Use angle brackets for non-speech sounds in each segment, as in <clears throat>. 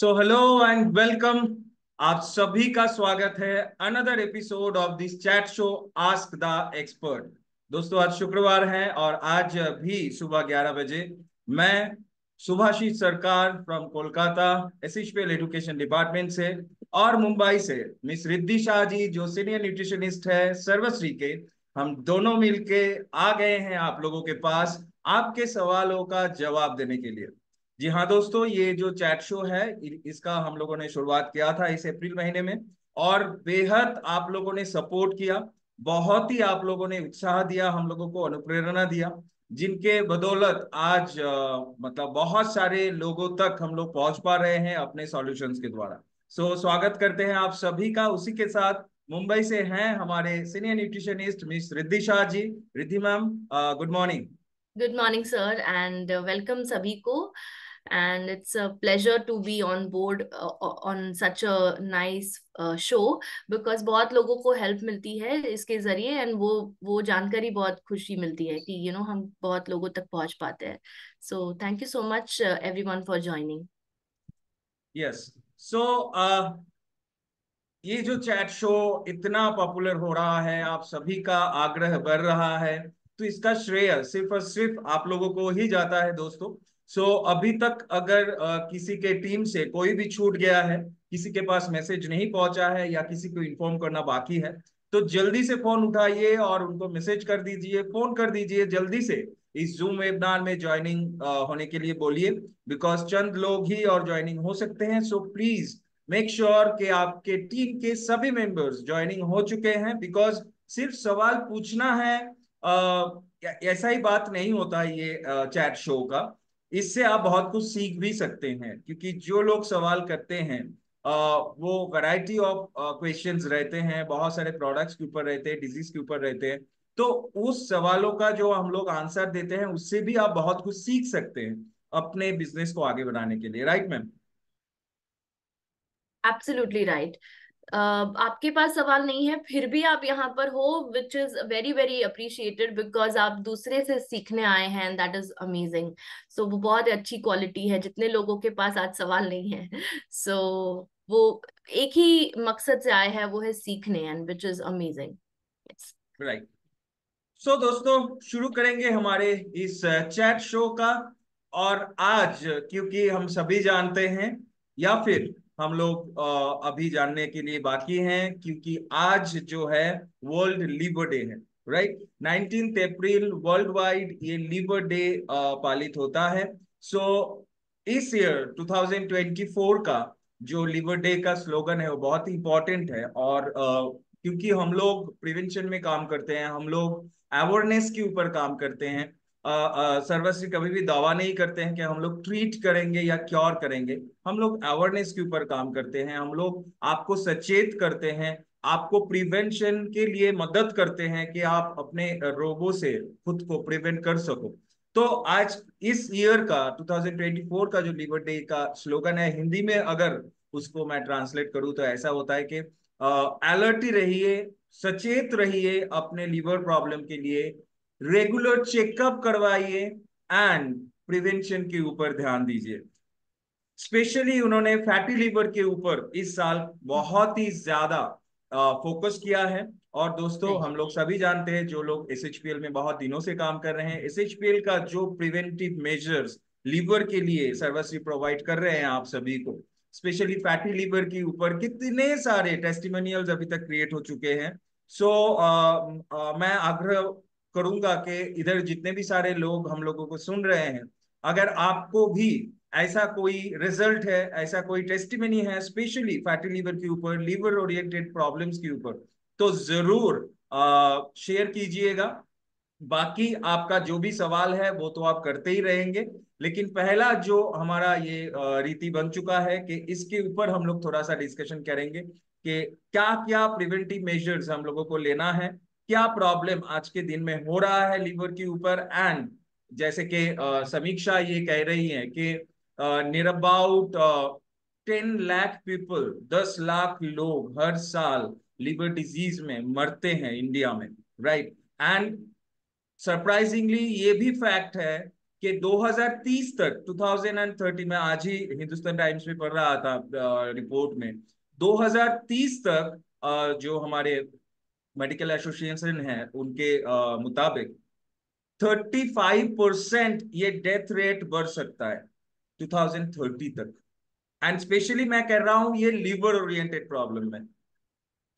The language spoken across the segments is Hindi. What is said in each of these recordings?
सो हेलो एंड वेलकम आप सभी का स्वागत है another episode of this chat show ask the expert दोस्तों आज शुक्रवार है और आज भी सुबह 11 बजे मैं सुभाषी सरकार फ्रॉम कोलकाता एसिशियल एजुकेशन डिपार्टमेंट से और मुंबई से मिस रिद्धि शाह जी जो सीनियर न्यूट्रिशनिस्ट है सर्वश्री के हम दोनों मिलके आ गए हैं आप लोगों के पास आपके सवालों का जवाब देने के लिए जी हाँ दोस्तों ये जो चैट शो है इसका हम लोगों ने शुरुआत किया था इस अप्रैल महीने में और बेहद आप लोगों ने सपोर्ट किया बहुत ही आप लोगों ने उत्साह दिया हम लोगों को अनुप्रेरणा दिया जिनके बदौलत आज आ, मतलब बहुत सारे लोगों तक हम लोग पहुंच पा रहे हैं अपने सॉल्यूशंस के द्वारा सो so, स्वागत करते हैं आप सभी का उसी के साथ मुंबई से हैं हमारे senior nutritionist miss Riddhi Shah ji Riddhi ma'am good morning good morning sir and welcome सभी को uh, and it's a pleasure to be on board uh, on such a nice show uh, because बहुत लोगों को हेल्प मिलती है इसके जरिए एंड वो वो जानकारी बहुत खुशी मिलती है कि यू you नो know, हम बहुत लोगों तक पहुंच पाते हैं so thank you so much everyone for joining yes so ये जो चैट शो इतना पॉपुलर हो रहा है आप सभी का आग्रह बढ़ रहा है तो इसका श्रेय सिर्फ और सिर्फ आप लोगों को ही जाता है दोस्तों सो so, अभी तक अगर uh, किसी के टीम से कोई भी छूट गया है किसी के पास मैसेज नहीं पहुंचा है या किसी को इन्फॉर्म करना बाकी है तो जल्दी से फोन उठाइए और उनको मैसेज कर दीजिए फोन कर दीजिए जल्दी से इस जूम वेबिनार में ज्वाइनिंग होने के लिए बोलिए बिकॉज चंद लोग ही और ज्वाइनिंग हो सकते हैं सो प्लीज मेक श्योर के आपके टीम के सभी मेंबर्स ज्वाइनिंग हो चुके हैं बिकॉज सिर्फ सवाल पूछना है ऐसा ही बात नहीं होता ये चैट शो का इससे आप बहुत कुछ सीख भी सकते हैं क्योंकि जो लोग सवाल करते हैं वो वैरायटी ऑफ क्वेश्चंस रहते हैं बहुत सारे प्रोडक्ट्स के ऊपर रहते हैं डिजीज के ऊपर रहते हैं तो उस सवालों का जो हम लोग आंसर देते हैं उससे भी आप बहुत कुछ सीख सकते हैं अपने बिजनेस को आगे बढ़ाने के लिए राइट मैम एब्सोल्युटली राइट आपके पास सवाल नहीं है फिर भी आप यहाँ पर हो which is very very appreciated because आप दूसरे से सीखने आए हैं and that is amazing so वो बहुत अच्छी क्वालिटी है जितने लोगों के पास आज सवाल नहीं है सो so, वो एक ही मकसद से आए हैं वो है सीखने and which is amazing right so दोस्तों शुरू करेंगे हमारे इस चैट शो का और आज क्योंकि हम सभी जानते हैं या फिर हम लोग अभी जानने के लिए बाकी हैं क्योंकि आज जो है वर्ल्ड लिबर डे है right nineteen April world wide ये लिबर डे पालित होता है सो so, इस ईयर 2024 का जो लिबर डे का स्लोगन है वो बहुत इंपॉर्टेंट है और क्योंकि हम लोग प्रिवेंशन में काम करते हैं हम लोग अवेयरनेस के ऊपर काम करते हैं सर्वश्री कभी भी दावा नहीं करते हैं कि हम लोग ट्रीट करेंगे या क्योर करेंगे हम लोग अवेयरनेस के ऊपर काम करते हैं हम लोग आपको सचेत करते हैं आपको प्रिवेंशन के लिए मदद करते हैं कि आप अपने रोगों से खुद को प्रिवेंट कर सको तो आज इस ईयर का 2024 का जो लिवर डे का स्लोगन है हिंदी में अगर उसको मैं ट्रांसलेट करूं तो ऐसा होता है कि अलर्ट रहिए सचेत रहिए अपने लीवर प्रॉब्लम के लिए रेगुलर चेकअप करवाइए एंड प्रिवेंशन के ऊपर ध्यान दीजिए स्पेशली उन्होंने फैटी लिवर के ऊपर इस साल बहुत ही ज्यादा फोकस किया है और दोस्तों हम लोग सभी जानते हैं जो लोग एस में बहुत दिनों से काम कर रहे हैं एस का जो प्रिवेंटिव मेजर्स लीवर के लिए सर्विस प्रोवाइड कर रहे हैं आप सभी को स्पेशली फैटी लीवर के ऊपर कितने सारे टेस्टिमोनियल अभी तक क्रिएट हो चुके हैं सो so, uh, uh, मैं आग्रह करूंगा कि इधर जितने भी सारे लोग हम लोगों को सुन रहे हैं अगर आपको भी ऐसा कोई रिजल्ट है ऐसा कोई टेस्टिमनी है स्पेशली फैटी लीवर के ऊपर लीवर ओरिएंटेड प्रॉब्लम्स के ऊपर तो जरूर शेयर कीजिएगा बाकी आपका जो भी सवाल है वो तो आप करते ही रहेंगे लेकिन पहला जो हमारा ये रीति बन चुका है कि इसके ऊपर हम लोग थोड़ा सा डिस्कशन करेंगे कि क्या क्या प्रिवेंटिव मेजर्स हम लोगों को लेना है क्या प्रॉब्लम आज के दिन में हो रहा है लीवर के ऊपर एंड जैसे कि समीक्षा ये कह रही है कि near about ten lakh people दस लाख लोग हर साल लीवर डिजीज में मरते हैं इंडिया में राइट एंड सरप्राइजिंगली ये भी फैक्ट है कि 2030 तक 2030 में आज ही हिंदुस्तान टाइम्स में पढ़ रहा था रिपोर्ट में 2030 तक जो हमारे मेडिकल एसोसिएशन है उनके आ, मुताबिक 35 परसेंट ये डेथ रेट बढ़ सकता है 2030 तक एंड स्पेशली मैं कह रहा हूं ये लीवर ओरिएंटेड प्रॉब्लम है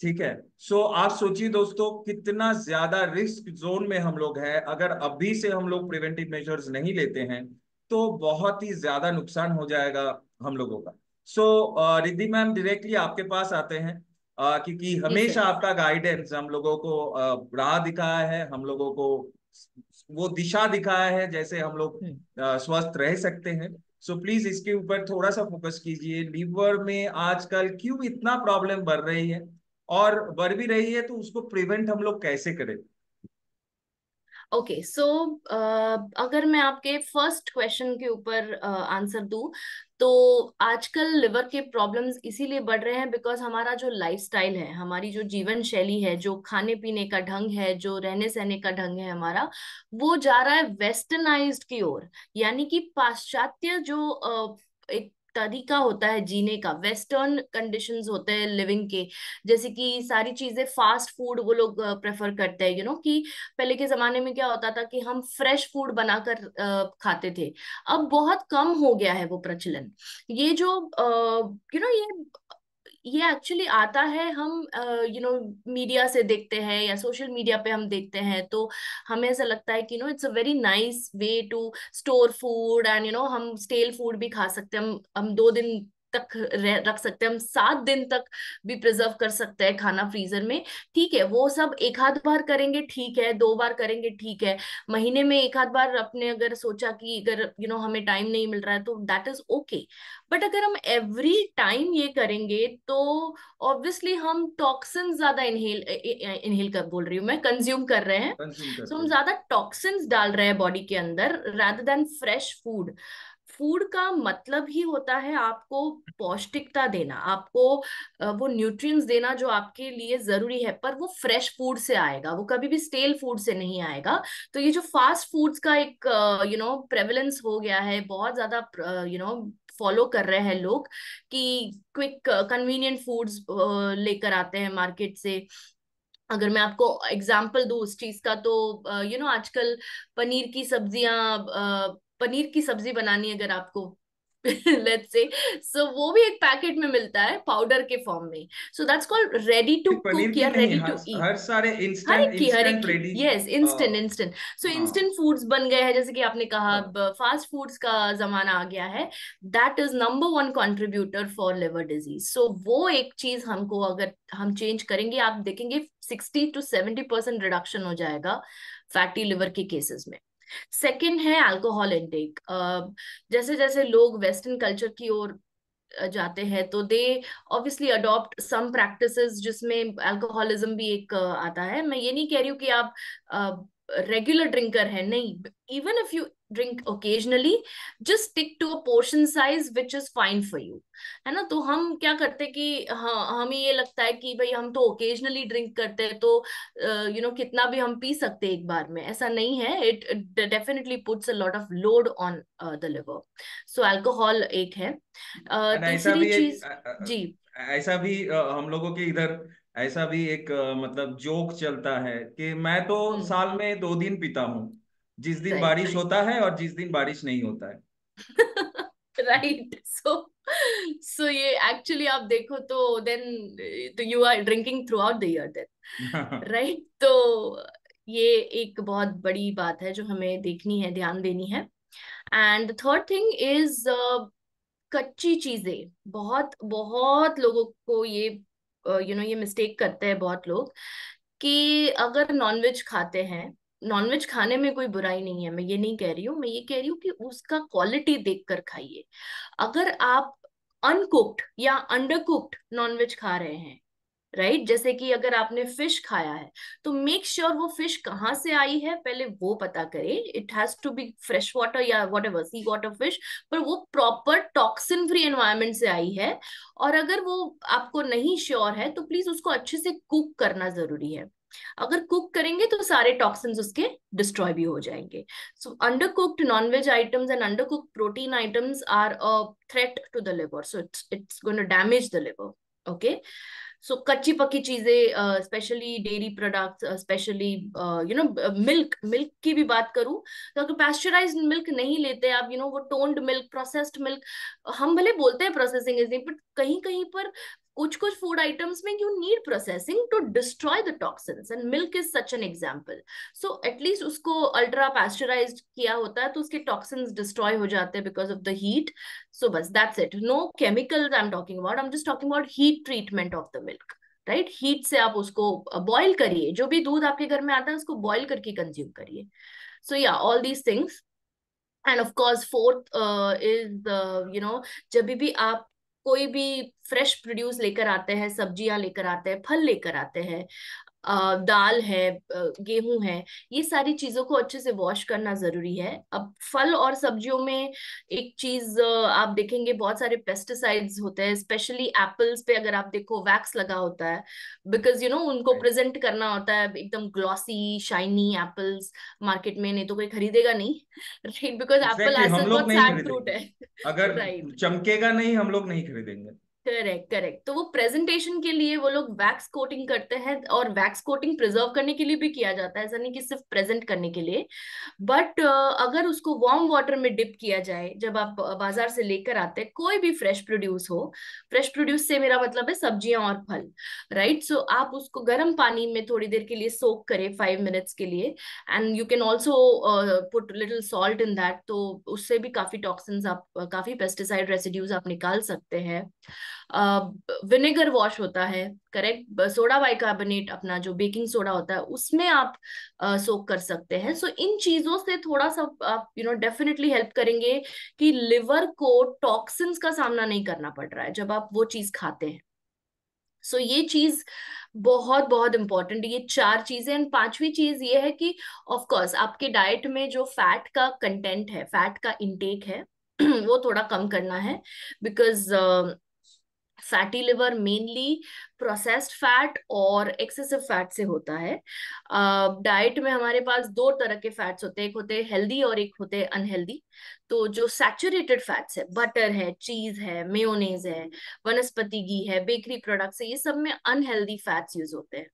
ठीक है सो so, आप सोचिए दोस्तों कितना ज्यादा रिस्क जोन में हम लोग हैं अगर अभी से हम लोग प्रिवेंटिव मेजर्स नहीं लेते हैं तो बहुत ही ज्यादा नुकसान हो जाएगा हम लोगों का so so, Riddhi ma'am directly आपके पास आते हैं आ, क्योंकि हमेशा आपका गाइडेंस हम लोगों को राह दिखाया है हम लोगों को वो दिशा दिखाया है जैसे हम लोग हम्म। स्वस्थ रह सकते हैं सो so, प्लीज इसके ऊपर थोड़ा सा फोकस कीजिए लीवर में आजकल क्यों इतना प्रॉब्लम बढ़ रही है और बढ़ भी रही है तो उसको प्रिवेंट हम लोग कैसे करें okay okay, so so, uh, अगर मैं आपके फर्स्ट क्वेश्चन के ऊपर आंसर दू तो आजकल लिवर के प्रॉब्लम्स इसीलिए बढ़ रहे हैं बिकॉज हमारा जो लाइफस्टाइल है हमारी जो जीवन शैली है जो खाने पीने का ढंग है जो रहने सहने का ढंग है हमारा वो जा रहा है वेस्टर्नाइज्ड की ओर यानी कि पाश्चात्य जो एक तरीका होता है जीने का वेस्टर्न कंडीशंस होते हैं लिविंग के जैसे कि सारी चीजें फास्ट फूड वो लोग प्रेफर करते हैं यू नो कि पहले के जमाने में क्या होता था कि हम फ्रेश फूड बनाकर खाते थे अब बहुत कम हो गया है वो प्रचलन ये जो यू नो ये ये एक्चुअली आता है हम यू नो मीडिया से देखते हैं या सोशल मीडिया पे हम देखते हैं तो हमें ऐसा लगता है कि no it's a very nice way to store food and you know हम स्टेल फूड भी खा सकते हैं हम हम दो दिन तक रह रख सकते हैं हम सात दिन तक भी प्रिजर्व कर सकते हैं खाना फ्रीजर में ठीक है वो सब एक आध बार करेंगे ठीक है दो बार करेंगे ठीक है महीने में एक आध बार अपने अगर सोचा कि अगर यू you नो know, हमें टाइम नहीं मिल रहा है तो दैट इज ओके बट अगर हम एवरी टाइम ये करेंगे तो ऑब्वियसली हम टॉक्सिन ज्यादा इनहेल इनहेल कर बोल रही हूँ मैं कंज्यूम कर रहे हैं सो so, हम ज्यादा टॉक्सिन डाल रहे हैं बॉडी के अंदर rather than fresh food food का मतलब ही होता है आपको पौष्टिकता देना आपको वो न्यूट्रिएंट्स देना जो आपके लिए जरूरी है पर वो फ्रेश फूड से आएगा वो कभी भी स्टेल फूड से नहीं आएगा तो ये जो फास्ट फूड्स का एक यू नो प्रेवलेंस हो गया है बहुत ज्यादा यू नो फॉलो कर रहे हैं लोग कि क्विक कन्वीनियंट फूड्स लेकर आते हैं मार्केट से अगर मैं आपको एग्जाम्पल दू उस चीज का तो यू नो आजकल पनीर की सब्जियां पनीर की सब्जी बनानी है अगर आपको लेट्स से सो वो भी एक पैकेट में मिलता है पाउडर के फॉर्म में so that's called ready to cook या रेडी टू ईट हर सारे instant instant ready yes instant instant so instant foods बन गए हैं जैसे कि आपने कहा फास्ट हाँ. फूड्स का जमाना आ गया है that is number one contributor for liver disease so वो एक चीज हमको अगर हम चेंज करेंगे आप देखेंगे sixty to seventy percent reduction हो जाएगा फैटी लिवर के केसेस में सेकेंड है अल्कोहल इनटेक uh, जैसे जैसे लोग वेस्टर्न कल्चर की ओर uh, जाते हैं तो they obviously adopt some practices जिसमें अल्कोहलिज्म भी एक uh, आता है मैं ये नहीं कह रही हूँ कि आप रेगुलर ड्रिंकर है नहीं even if you drink occasionally just stick to a portion size which is fine for you है ना तो हम क्या करते कि हाँ हमें ये लगता है कि भाई हम तो ओकेजनली ड्रिंक करते हैं तो यू नो you know, कितना भी हम पी सकते हैं एक बार में ऐसा नहीं है it definitely puts a lot of load on the liver so alcohol एक है तीसरी चीज जी ऐसा भी हम लोगों के इधर ऐसा भी एक मतलब जोक चलता है कि मैं तो हम्म। साल में दो दिन पीता हूँ जिस दिन right, बारिश right. होता है और जिस दिन बारिश नहीं होता है राइट सो सो ये एक्चुअली आप देखो तो देन तो you are drinking throughout the year then right तो ये एक बहुत बड़ी बात है जो हमें देखनी है ध्यान देनी है एंड थर्ड थिंग इज कच्ची चीजें बहुत बहुत लोगों को ये you uh, know you know, ये मिस्टेक करते हैं बहुत लोग कि अगर नॉनवेज खाते हैं नॉनवेज खाने में कोई बुराई नहीं है मैं ये नहीं कह रही हूँ मैं ये कह रही हूँ कि उसका क्वालिटी देख कर खाइए अगर आप अनकुक्ड या अंडर नॉनवेज खा रहे हैं राइट right? जैसे कि अगर आपने फिश खाया है तो मेक श्योर sure वो फिश कहाँ से आई है पहले वो पता करें it has to be fresh water or whatever sea water fish पर वो प्रॉपर टॉक्सिन फ्री एनवायरमेंट से आई है और अगर वो आपको नहीं श्योर sure है तो प्लीज उसको अच्छे से कुक करना जरूरी है अगर कुक करेंगे तो सारे टॉक्सिन उसके डिस्ट्रॉय भी हो जाएंगे so under cooked non veg items and under cooked protein items are a threat to the liver so it's it's going to damage the liver okay so कच्ची पक्की चीजें specially dairy products specially you know milk milk की भी बात करूं तो अगर पैस्चराइज मिल्क नहीं लेते आप यू नो वो टोन्ड मिल्क प्रोसेस्ड मिल्क हम भले बोलते हैं प्रोसेसिंग इज नहीं बट कहीं कहीं पर कुछ कुछ फूड आइटम्स में you need processing to destroy the toxins and milk is such an example so at least उसको अल्ट्रा पैस्टराइज किया होता है तो उसके टॉक्सिन्स डिस्ट्रॉय हो जाते हैं because of the heat so बस that's it no chemicals I am talking about I am just talking about heat treatment of the milk right heat से आप उसको बॉइल करिए जो भी दूध आपके घर में आता है उसको बॉइल करके कंज्यूम करिए सो या all these things and of course fourth is you know जब भी आप कोई भी फ्रेश प्रोड्यूस लेकर आते हैं सब्जियां लेकर आते हैं फल लेकर आते हैं दाल है गेहूं है ये सारी चीजों को अच्छे से वॉश करना जरूरी है अब फल और सब्जियों में एक चीज आप देखेंगे बहुत सारे पेस्टिसाइड्स होते हैं स्पेशली एप्पल्स पे अगर आप देखो वैक्स लगा होता है बिकॉज यू नो उनको प्रेजेंट करना होता है एकदम ग्लॉसी शाइनी एप्पल्स मार्केट में नहीं तो कोई खरीदेगा नहीं राइट बिकॉज एप्पल ऐसा बहुत सैड फ्रूट है अगर <laughs> right. चमकेगा नहीं हम लोग नहीं खरीदेंगे करेक्ट करेक्ट तो वो प्रेजेंटेशन के लिए वो लोग वैक्स कोटिंग करते हैं और वैक्स कोटिंग प्रिजर्व करने के लिए भी किया जाता है ऐसा नहीं कि सिर्फ प्रेजेंट करने के लिए बट अगर उसको वार्म वाटर में डिप किया जाए जब आप बाजार से लेकर आते हैं कोई भी फ्रेश प्रोड्यूस हो फ्रेश प्रोड्यूस से मेरा मतलब है सब्जियां और फल राइट right? सो so, आप उसको गर्म पानी में थोड़ी देर के लिए सोक करें फाइव मिनट्स के लिए and you can also put little salt in that तो उससे भी काफी टॉक्सिन्स आप काफी पेस्टिसाइड रेसिड्यूज आप निकाल सकते हैं विनेगर वॉश होता है करेक्ट सोडा बाइकार्बोनेट अपना जो बेकिंग सोडा होता है उसमें आप सोक कर सकते हैं सो so, इन चीजों से थोड़ा सा आप यू नो डेफिनेटली हेल्प करेंगे कि लिवर को टॉक्सिन्स का सामना नहीं करना पड़ रहा है जब आप वो चीज खाते हैं सो so, ये चीज बहुत बहुत इंपॉर्टेंट ये चार चीजें एंड पांचवी चीज ये है कि ऑफ कोर्स आपके डाइट में जो फैट का कंटेंट है फैट का इंटेक है <clears throat> वो थोड़ा कम करना है because fatty liver mainly processed fat और एक्सेसिव फैट से होता है डाइट uh, में हमारे पास दो तरह के फैट्स होते हैं एक होते हैं हेल्दी और एक होते हैं अनहेल्दी तो जो सैचुरेटेड फैट्स है बटर है चीज है मेयोनेज है वनस्पति घी है बेकरी प्रोडक्ट्स है ये सब में अनहेल्दी फैट्स यूज होते हैं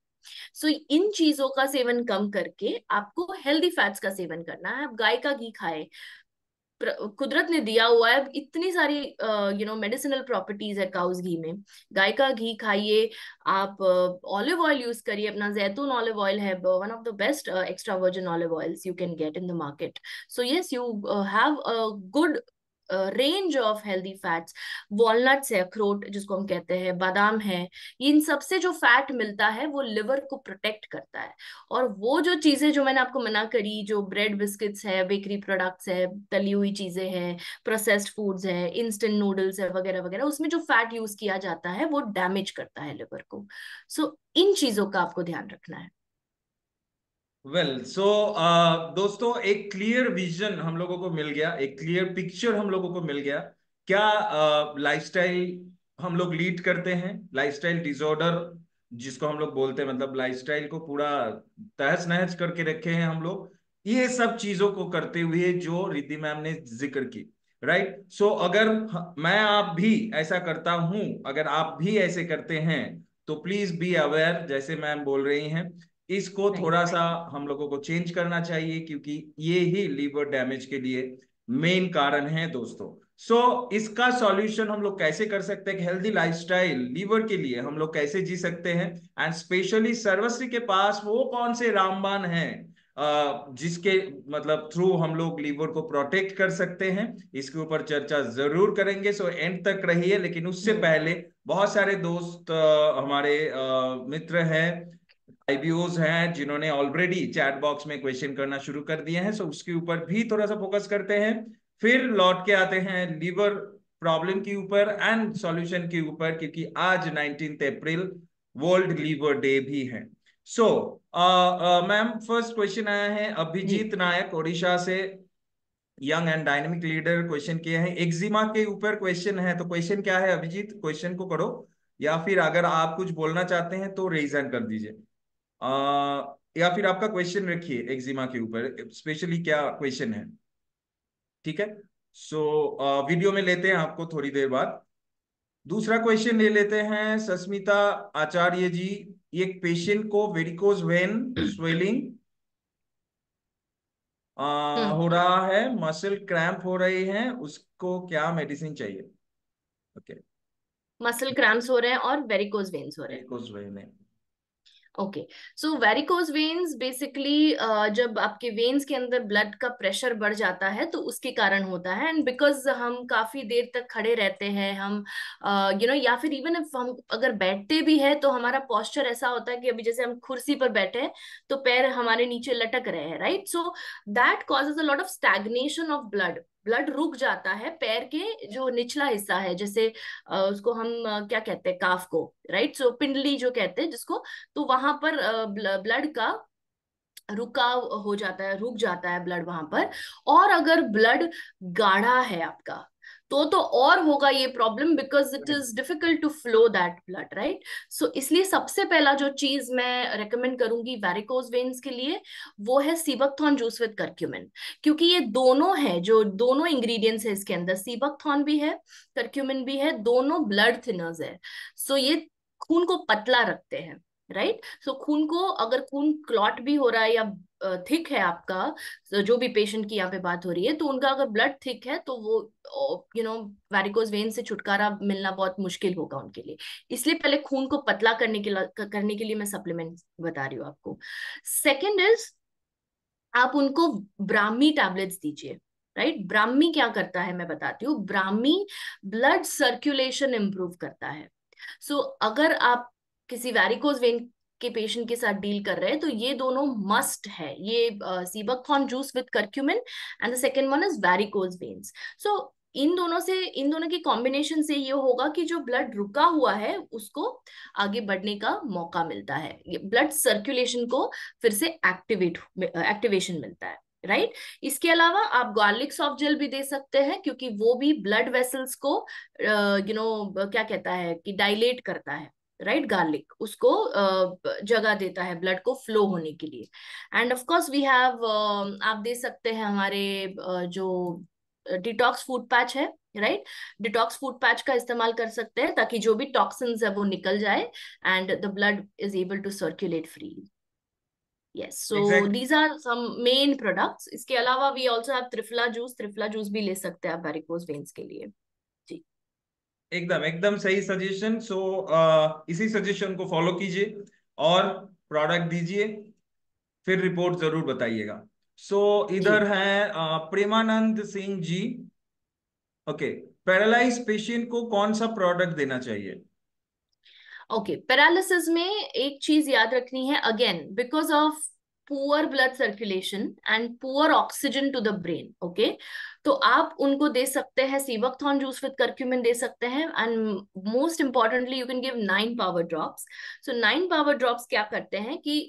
सो so, इन चीजों का सेवन कम करके आपको हेल्दी फैट्स का सेवन करना है आप गाय का घी खाएं कुदरत ने दिया हुआ है इतनी सारी यू नो मेडिसिनल प्रॉपर्टीज है काउस घी में गाय का घी खाइए आप ऑलिव ऑयल यूज करिए अपना जैतून ऑलिव ऑयल है one of the best extra virgin olive oils you can get in the market so yes you have a good range of healthy fats walnuts है अखरोट जिसको हम कहते हैं बादाम है इन सबसे जो फैट मिलता है वो लिवर को प्रोटेक्ट करता है और वो जो चीजें जो मैंने आपको मना करी जो ब्रेड बिस्किट्स है बेकरी प्रोडक्ट्स है तली हुई चीजें हैं प्रोसेस्ड फूड्स है इंस्टेंट नूडल्स है वगैरह वगैरह उसमें जो फैट यूज किया जाता है वो डैमेज करता है लिवर को सो so, इन चीजों का आपको ध्यान रखना है वेल सो uh, दोस्तों एक क्लियर विजन हम लोगों को मिल गया एक क्लियर पिक्चर हम लोगों को मिल गया क्या लाइफस्टाइल uh, हम लोग लीड करते हैं लाइफस्टाइल डिसऑर्डर जिसको हम लोग बोलते हैं मतलब लाइफस्टाइल को पूरा तहस नहस करके रखे हैं हम लोग ये सब चीजों को करते हुए जो रिद्धि मैम ने जिक्र की राइट right? सो so, अगर मैं आप भी ऐसा करता हूं अगर आप भी ऐसे करते हैं तो प्लीज बी अवेयर जैसे मैम बोल रही हैं इसको थोड़ा सा हम लोगों को चेंज करना चाहिए क्योंकि ये ही लीवर डैमेज के लिए मेन कारण है दोस्तों सो so, इसका सॉल्यूशन हम लोग कैसे कर सकते हैं हेल्दी लाइफस्टाइल लीवर के लिए हम लोग कैसे जी सकते हैं एंड स्पेशली सर्वश्री के पास वो कौन से रामबान हैं जिसके मतलब थ्रू हम लोग लीवर को प्रोटेक्ट कर सकते हैं इसके ऊपर चर्चा जरूर करेंगे सो एंड तक रहिए लेकिन उससे hmm. पहले बहुत सारे दोस्त हमारे मित्र हैं आईबीओज हैं जिन्होंने ऑलरेडी चैट बॉक्स में क्वेश्चन करना शुरू कर दिए हैं सो उसके ऊपर भी थोड़ा सा फोकस करते हैं फिर लौट के आते हैं लीवर प्रॉब्लम के ऊपर एंड सॉल्यूशन के ऊपर क्योंकि आज nineteen April world liver day भी है सो मैम फर्स्ट क्वेश्चन आया है अभिजीत नायक ओडिशा से young and dynamic leader question किए हैं एक्जिमा के ऊपर क्वेश्चन है तो क्वेश्चन क्या है अभिजीत क्वेश्चन को करो या फिर अगर आप कुछ बोलना चाहते हैं तो रेजन कर दीजिए या फिर आपका क्वेश्चन रखिए एक्जिमा के ऊपर स्पेशली क्या क्वेश्चन है ठीक है सो so, वीडियो में लेते हैं आपको थोड़ी देर बाद दूसरा क्वेश्चन ले लेते हैं सस्मिता आचार्य जी एक पेशेंट को वेरिकोज वेन स्वेलिंग हो रहा है मसल क्रैम्प हो रही है उसको क्या मेडिसिन चाहिए ओके मसल क्रैम्प्स हो रहे हैं और वेरिकोज वेन्स हो रहे हैं okay so varicose veins basically जब आपके वेन्स के अंदर ब्लड का प्रेशर बढ़ जाता है तो उसके कारण होता है एंड बिकॉज हम काफी देर तक खड़े रहते हैं हम you uh, know you know, या फिर इवन इफ हम अगर बैठते भी है तो हमारा पॉस्चर ऐसा होता है कि अभी जैसे हम कुर्सी पर बैठे हैं तो पैर हमारे नीचे लटक रहे हैं right so that causes a lot of stagnation of blood blood रुक जाता है पैर के जो निचला हिस्सा है जैसे उसको हम क्या कहते हैं काफ को राइट सो पिंडली जो कहते हैं जिसको तो वहां पर ब्लड का रुकाव हो जाता है रुक जाता है ब्लड वहां पर और अगर ब्लड गाढ़ा है आपका तो तो और होगा ये problem because it is difficult to flow that blood right so इसलिए सबसे पहला जो चीज मैं रेकमेंड करूंगी वेरिकोज वेन्स के लिए वो है सीबकथॉन जूस विद करक्यूमिन क्योंकि ये दोनों है जो दोनों इंग्रेडिएंट्स है इसके अंदर सीबकथॉन भी है करक्यूमिन भी है दोनों ब्लड थिनर्स है सो so ये खून को पतला रखते हैं राइट right? सो so, खून को अगर खून क्लॉट भी हो रहा है या थिक है आपका तो जो भी पेशेंट की यहाँ पे बात हो रही है तो उनका अगर ब्लड थिक है तो वो यू नो वैरिकोज वेन से छुटकारा मिलना बहुत मुश्किल होगा उनके लिए इसलिए पहले खून को पतला करने के करने के लिए मैं सप्लीमेंट बता रही हूँ आपको सेकेंड इज आप उनको ब्राह्मी टैबलेट्स दीजिए राइट right? ब्राह्मी क्या करता है मैं बताती हूँ ब्राह्मी ब्लड सर्कुलेशन इम्प्रूव करता है सो so, अगर आप किसी वेरिकोज वेन के पेशेंट के साथ डील कर रहे हैं तो ये दोनों मस्ट है ये sea buckthorn juice with curcumin and the second one is varicose veins so इन दोनों से इन दोनों के कॉम्बिनेशन से ये होगा कि जो ब्लड रुका हुआ है उसको आगे बढ़ने का मौका मिलता है ब्लड सर्कुलेशन को फिर से एक्टिवेट एक्टिवेशन मिलता है राइट right? इसके अलावा आप गार्लिक सॉफ्ट जेल भी दे सकते हैं क्योंकि वो भी ब्लड वेसल्स को you uh, know you know, क्या कहता है कि डायलेट करता है राइट गार्लिक उसको जगह देता है ब्लड को फ्लो होने के लिए and of course we have आप दे सकते हैं हमारे जो डिटॉक्स फूड पैच है राइट डिटॉक्स फूड पैच का इस्तेमाल कर सकते हैं ताकि जो भी टॉक्सिन है वो निकल जाए and the blood is able to circulate free yes so exactly. these are some main products इसके अलावा we also have triphala juice triphala juice भी ले सकते हैं आप varicose veins के लिए एकदम एकदम सही सजेशन सो uh, इसी सजेशन को फॉलो कीजिए और प्रोडक्ट दीजिए फिर रिपोर्ट जरूर बताइएगा सो so, इधर है uh, Premanand Singh ji okay paralyse patient को कौन सा प्रोडक्ट देना चाहिए ओके okay, पैरालिसिस में एक चीज याद रखनी है again because of poor blood circulation and poor oxygen to the brain okay तो आप उनको दे सकते हैं सीबकथॉन जूस विद करक्यूमिन दे सकते हैं and most importantly you can give nine power drops so nine power drops क्या करते हैं कि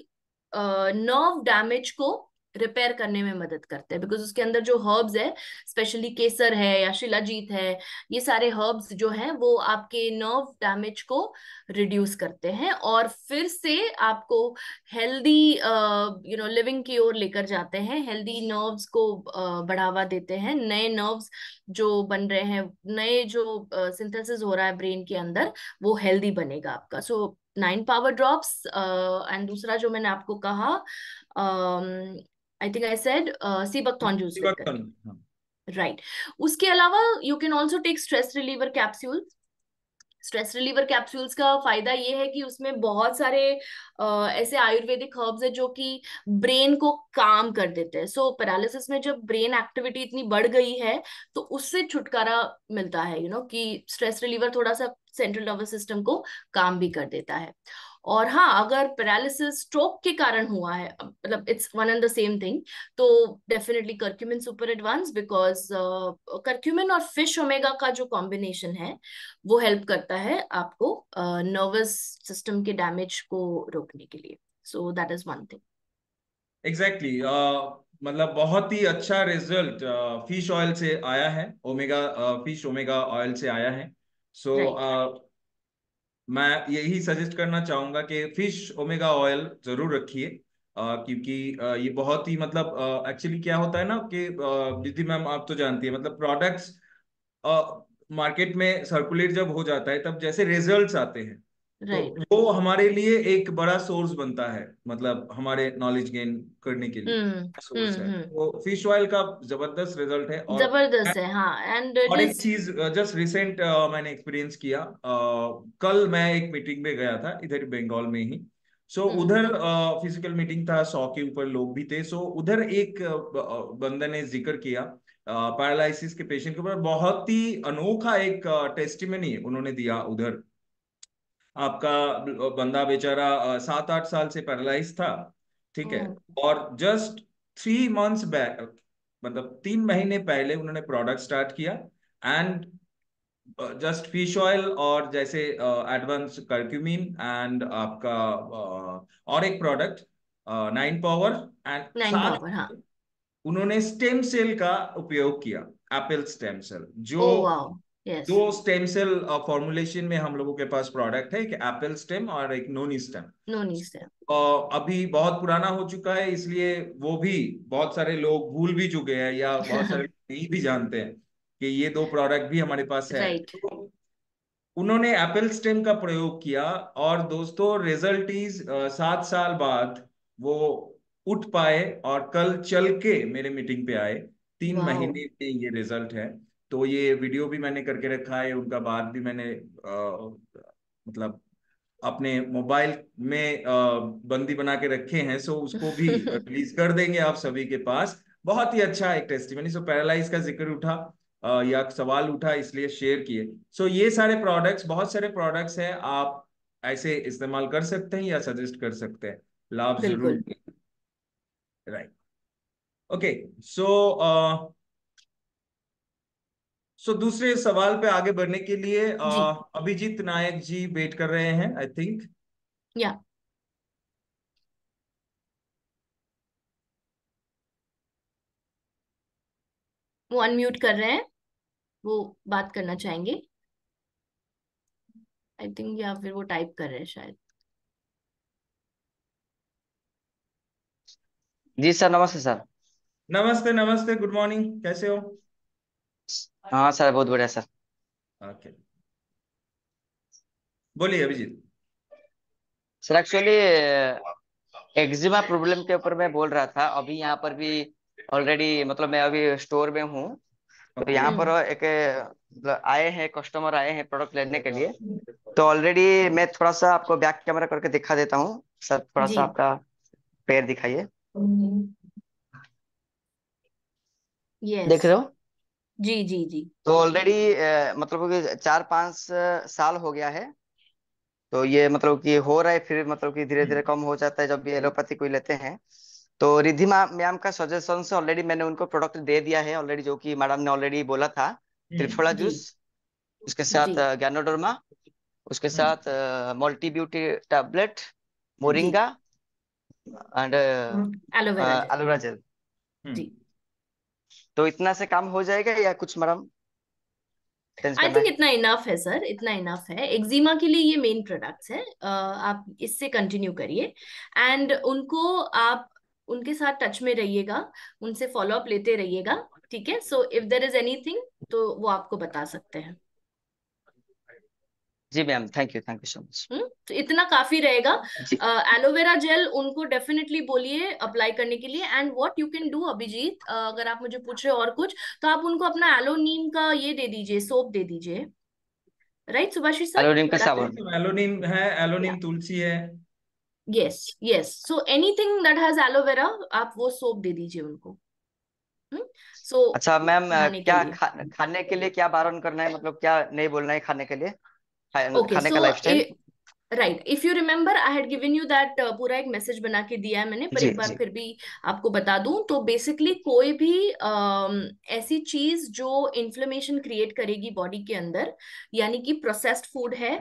नर्व uh, डैमेज को रिपेयर करने में मदद करते हैं बिकॉज उसके अंदर जो हर्ब्स है स्पेशली केसर है या शिलाजीत है ये सारे हर्ब्स जो हैं वो आपके नर्व डैमेज को रिड्यूस करते हैं और फिर से आपको हेल्दी यू नो लिविंग की ओर लेकर जाते हैं हेल्दी नर्व्स को uh, बढ़ावा देते हैं नए नर्व्स जो बन रहे हैं नए जो सिंथेसिस uh, हो रहा है ब्रेन के अंदर वो हेल्दी बनेगा आपका so nine power drops and दूसरा जो मैंने आपको कहा um, I think I said sea buckthorn juice right उसके अलावा you can also take stress reliever capsule stress reliever capsules का फायदा ये है कि उसमें बहुत सारे आ, ऐसे आयुर्वेदिक हर्ब्स है जो कि ब्रेन को काम कर देते हैं सो पैरालिसिस में जब ब्रेन एक्टिविटी इतनी बढ़ गई है तो उससे छुटकारा मिलता है यू you नो know, कि स्ट्रेस रिलीवर थोड़ा सा सेंट्रल नर्वस सिस्टम को काम भी कर देता है और हाँ अगर पैरालिसिस स्ट्रोक के कारण हुआ है मतलब it's one and the same thing तो definitely curcumin super advance because curcumin और फिश ओमेगा का जो कॉम्बिनेशन है वो हेल्प करता है आपको नर्वस uh, सिस्टम के डैमेज को रोकने के लिए so that is one thing exactly मतलब बहुत ही अच्छा रिजल्ट फिश ऑयल से आया है ओमेगा फिश ओमेगा ऑयल से आया है सो so, right. uh, मैं यही सजेस्ट करना चाहूंगा कि फिश ओमेगा ऑयल जरूर रखिए क्योंकि ये बहुत ही मतलब एक्चुअली क्या होता है ना कि दीदी मैम आप तो जानती है मतलब प्रोडक्ट्स मार्केट में सर्कुलेट जब हो जाता है तब जैसे रिजल्ट्स आते हैं तो right. तो वो हमारे लिए एक बड़ा सोर्स बनता है मतलब हमारे नॉलेज गेन करने के लिए सोर्स हम्म, हम्म, है वो फिश ऑयल का जबरदस्त रिजल्ट है और जबरदस्त है हाँ एंड और एक चीज जस्ट रिसेंट मैंने एक्सपीरियंस किया uh, कल मैं एक मीटिंग में गया था इधर बंगाल में ही सो so, हम्म। उधर फिजिकल मीटिंग था सौ के ऊपर लोग भी थे सो so, उधर एक बंदे ने जिक्र किया पैरालिसिस के पेशेंट के ऊपर बहुत ही अनोखा एक टेस्टिमनी उन्होंने दिया उधर आपका बंदा बेचारा सात आठ साल से पैरालाइज था ठीक है हाँ। और जस्ट थ्री मंथ्स बैक मतलब तीन महीने पहले उन्होंने प्रोडक्ट स्टार्ट किया एंड जस्ट फिश ऑयल और जैसे एडवांस करक्यूमिन एंड आपका uh, और एक प्रोडक्ट नाइन पावर एंड हाँ। उन्होंने स्टेम सेल का उपयोग किया एप्पल स्टेम सेल जो oh, wow. दो स्टेम सेल फॉर्मुलेशन में हम लोगों के पास प्रोडक्ट है एक एप्पल स्टेम और एक नोनी स्टेम नोनी स्टेम अभी बहुत पुराना हो चुका है इसलिए वो भी बहुत सारे लोग भूल भी चुके हैं या बहुत सारे नहीं भी जानते हैं कि ये दो प्रोडक्ट भी हमारे पास है right. तो उन्होंने एप्पल स्टेम का प्रयोग किया और दोस्तों रिजल्ट इज सात साल बाद वो उठ पाए और कल चल के मेरे मीटिंग पे आए तीन wow. महीने में ये रिजल्ट है तो ये वीडियो भी मैंने करके रखा है उनका बात भी मैंने आ, मतलब अपने मोबाइल में आ, बंदी बना के रखे हैं सो उसको भी <laughs> रिलीज कर देंगे आप सभी के पास बहुत ही अच्छा एक मैंने सो पैरालाइज का जिक्र उठा आ, या सवाल उठा इसलिए शेयर किए सो ये सारे प्रोडक्ट्स बहुत सारे प्रोडक्ट्स हैं आप ऐसे इस्तेमाल कर सकते हैं या सजेस्ट कर सकते हैं लाभ जरूर राइट ओके सो सो दूसरे सवाल पे आगे बढ़ने के लिए uh, अभिजीत नायक जी वेट कर रहे हैं आई थिंक या वो अनम्यूट कर रहे हैं वो बात करना चाहेंगे आई थिंक या फिर वो टाइप कर रहे हैं शायद जी सर नमस्ते सर नमस्ते नमस्ते गुड मॉर्निंग कैसे हो हाँ सर बहुत बढ़िया सर ओके बोलिए Abhijit sir actually eczema problem के ऊपर मैं बोल रहा था अभी यहाँ पर भी ऑलरेडी मतलब मैं अभी स्टोर में हूँ okay. तो यहाँ पर एक मतलब आए हैं कस्टमर आए हैं प्रोडक्ट लेने के लिए तो ऑलरेडी मैं थोड़ा सा आपको बैक कैमरा करके दिखा देता हूँ सर थोड़ा सा आपका पैर दिखाइए देख रहे हो जी जी जी तो ऑलरेडी मतलब कि चार पांच साल हो गया है तो ये मतलब कि हो रहा है फिर मतलब कि धीरे धीरे हम्म। कम हो जाता है जब भी एलोपैथी कोई लेते हैं तो रिधिमा मैम का सजेशन से ऑलरेडी मैंने उनको प्रोडक्ट दे दिया है ऑलरेडी जो कि मैडम ने ऑलरेडी बोला था हम्म, त्रिफला जूस उसके साथ ज्ञानोडर्मा उसके हम्म। साथ multi beauty tablet moringa and aloe vera gel जी तो इतना से काम हो जाएगा या कुछ मैडम आई थिंक इतना इनफ है सर इतना इनफ है एक्जिमा के लिए ये मेन प्रोडक्ट्स है uh, आप इससे कंटिन्यू करिए एंड उनको आप उनके साथ टच में रहिएगा उनसे फॉलोअप लेते रहिएगा ठीक है so if there is any तो वो आपको बता सकते हैं जी ma'am thank you thank you so much तो इतना काफी रहेगा एलोवेरा जेल उनको डेफिनेटली बोलिए अप्लाई करने के लिए and what you can do Abhijit अगर आप मुझे पूछ रहे और कुछ तो आप उनको अपना एलो नीम का ये दे दीजिए सोप दे दीजिए राइट सुभाषी सर एलोनीम का साबुन एलोनीम है एलोनीम तुलसी है yes yes so anything that has aloe vera आप वो सोप दे दीजिए उनको सो हम्म, so, अच्छा मैम क्या खा, खाने के लिए क्या बारन करना है मतलब क्या नहीं बोलना है खाने के लिए right if you remember I had given you that पूरा एक मैसेज बना के दिया है मैंने पर जी, एक बार जी. फिर भी आपको बता दूं तो बेसिकली कोई भी uh, ऐसी चीज जो इन्फ्लेमेशन क्रिएट करेगी बॉडी के अंदर यानी कि प्रोसेस्ड फूड है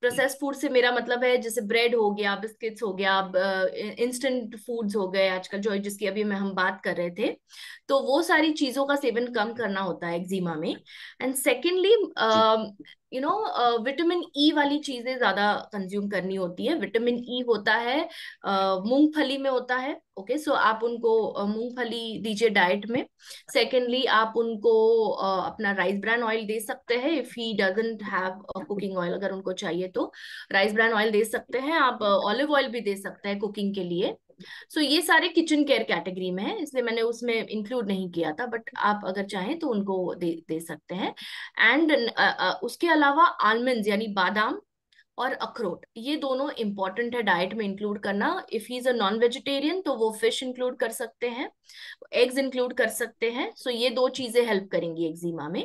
प्रोसेस फूड से मेरा मतलब है जैसे ब्रेड हो गया बिस्किट्स हो गया इंस्टेंट फूड्स uh, हो गए आजकल जो जिसकी अभी मैं हम बात कर रहे थे तो वो सारी चीजों का सेवन कम करना होता है एक्जिमा में and secondly you know vitamin E वाली चीजें ज्यादा कंज्यूम करनी होती है विटामिन ई e होता है uh, मूंगफली में होता है ओके okay? सो so आप उनको uh, मूंगफली दीजिए डाइट में सेकेंडली आप उनको uh, अपना राइस ब्रांड ऑयल दे सकते हैं if he doesn't have cooking oil अगर उनको चाहिए तो राइस ब्रान ऑयल दे सकते हैं आप ऑलिव uh, ऑयल भी दे सकते हैं कुकिंग के लिए सो ये सारे किचन केयर कैटेगरी में है इसलिए मैंने उसमें इंक्लूड नहीं किया था बट आप अगर चाहें तो उनको दे दे सकते हैं एंड uh, uh, उसके अलावा आलमंड यानी बादाम और अखरोट ये दोनों इंपॉर्टेंट है डाइट में इंक्लूड करना if he is a non vegetarian तो वो फिश इंक्लूड कर सकते हैं एग्स इंक्लूड कर सकते हैं सो so ये दो चीजें हेल्प करेंगी एक्जिमा में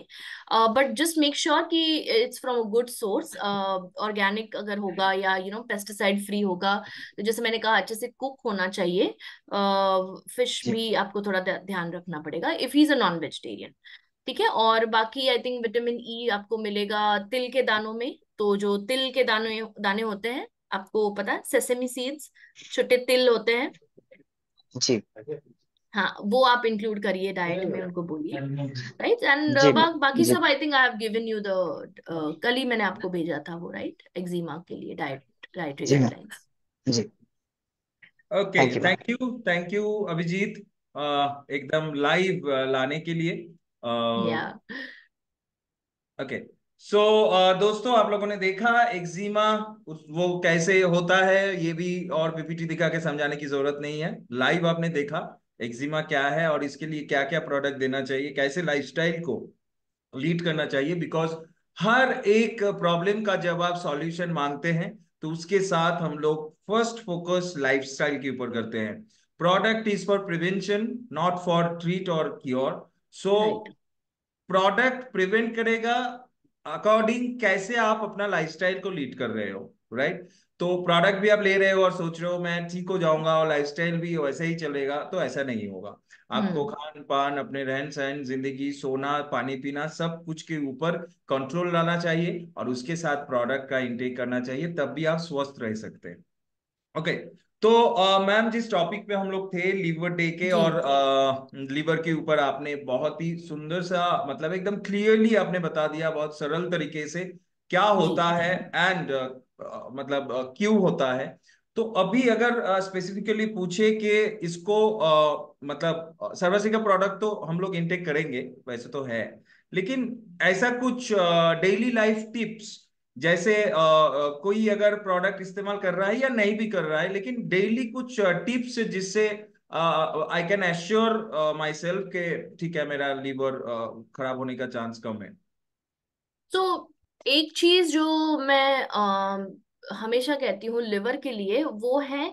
बट जस्ट मेक श्योर कि it's from a good source organic अगर होगा या यू नो पेस्टिसाइड फ्री होगा तो जैसे मैंने कहा अच्छे से कुक होना चाहिए फिश uh, भी आपको थोड़ा ध्यान रखना पड़ेगा if he is a non vegetarian ठीक है और बाकी आई थिंक विटामिन ई आपको मिलेगा तिल के दानों में तो जो तिल के दाने दाने होते हैं आपको पता है सेसेमी सीड्स छोटे तिल होते हैं जी हाँ वो आप इंक्लूड करिए डाइट में उनको बोलिए राइट एंड बाकी सब I think I have given you the कल ही मैंने आपको भेजा था वो राइट right? एक्जिमा के लिए डाइट राइट जी okay thank you thank you Abhijit एकदम लाइव uh, लाने के लिए okay uh, yeah. okay. So so, uh, दोस्तों आप लोगों ने देखा एक्जिमा वो कैसे होता है ये भी और पीपीटी दिखा के समझाने की जरूरत नहीं है लाइव आपने देखा एक्जिमा क्या है और इसके लिए क्या क्या प्रोडक्ट देना चाहिए कैसे लाइफस्टाइल को लीड करना चाहिए बिकॉज हर एक प्रॉब्लम का जब आप सॉल्यूशन मांगते हैं तो उसके साथ हम लोग फर्स्ट फोकस लाइफ के ऊपर करते हैं product is for prevention not for treat और क्योर सो प्रोडक्ट प्रिवेंट करेगा अकॉर्डिंग कैसे आप अपना लाइफस्टाइल को लीड कर रहे हो राइट right? तो प्रोडक्ट भी आप ले रहे हो और सोच रहे हो मैं ठीक हो जाऊंगा और लाइफस्टाइल भी वैसे ही चलेगा तो ऐसा नहीं होगा आपको हम्म। खान पान अपने रहन सहन जिंदगी सोना पानी पीना सब कुछ के ऊपर कंट्रोल लाना चाहिए और उसके साथ प्रोडक्ट का इंटेक करना चाहिए तब भी आप स्वस्थ रह सकते हैं ओके तो मैम जिस टॉपिक पे हम लोग थे लीवर डे के और लीवर के ऊपर आपने बहुत ही सुंदर सा मतलब एकदम क्लियरली आपने बता दिया बहुत सरल तरीके से क्या होता है एंड मतलब क्यों होता है तो अभी अगर स्पेसिफिकली पूछे कि इसको मतलब सर्वसिंग का प्रोडक्ट तो हम लोग इनटेक करेंगे वैसे तो है लेकिन ऐसा कुछ डेली लाइफ टिप्स जैसे आ, कोई अगर प्रोडक्ट इस्तेमाल कर रहा है या नहीं भी कर रहा है लेकिन डेली कुछ टिप्स जिससे I can assure myself के ठीक है मेरा लीवर खराब होने का चांस कम है तो so, एक चीज जो मैं आ, हमेशा कहती हूँ लिवर के लिए वो है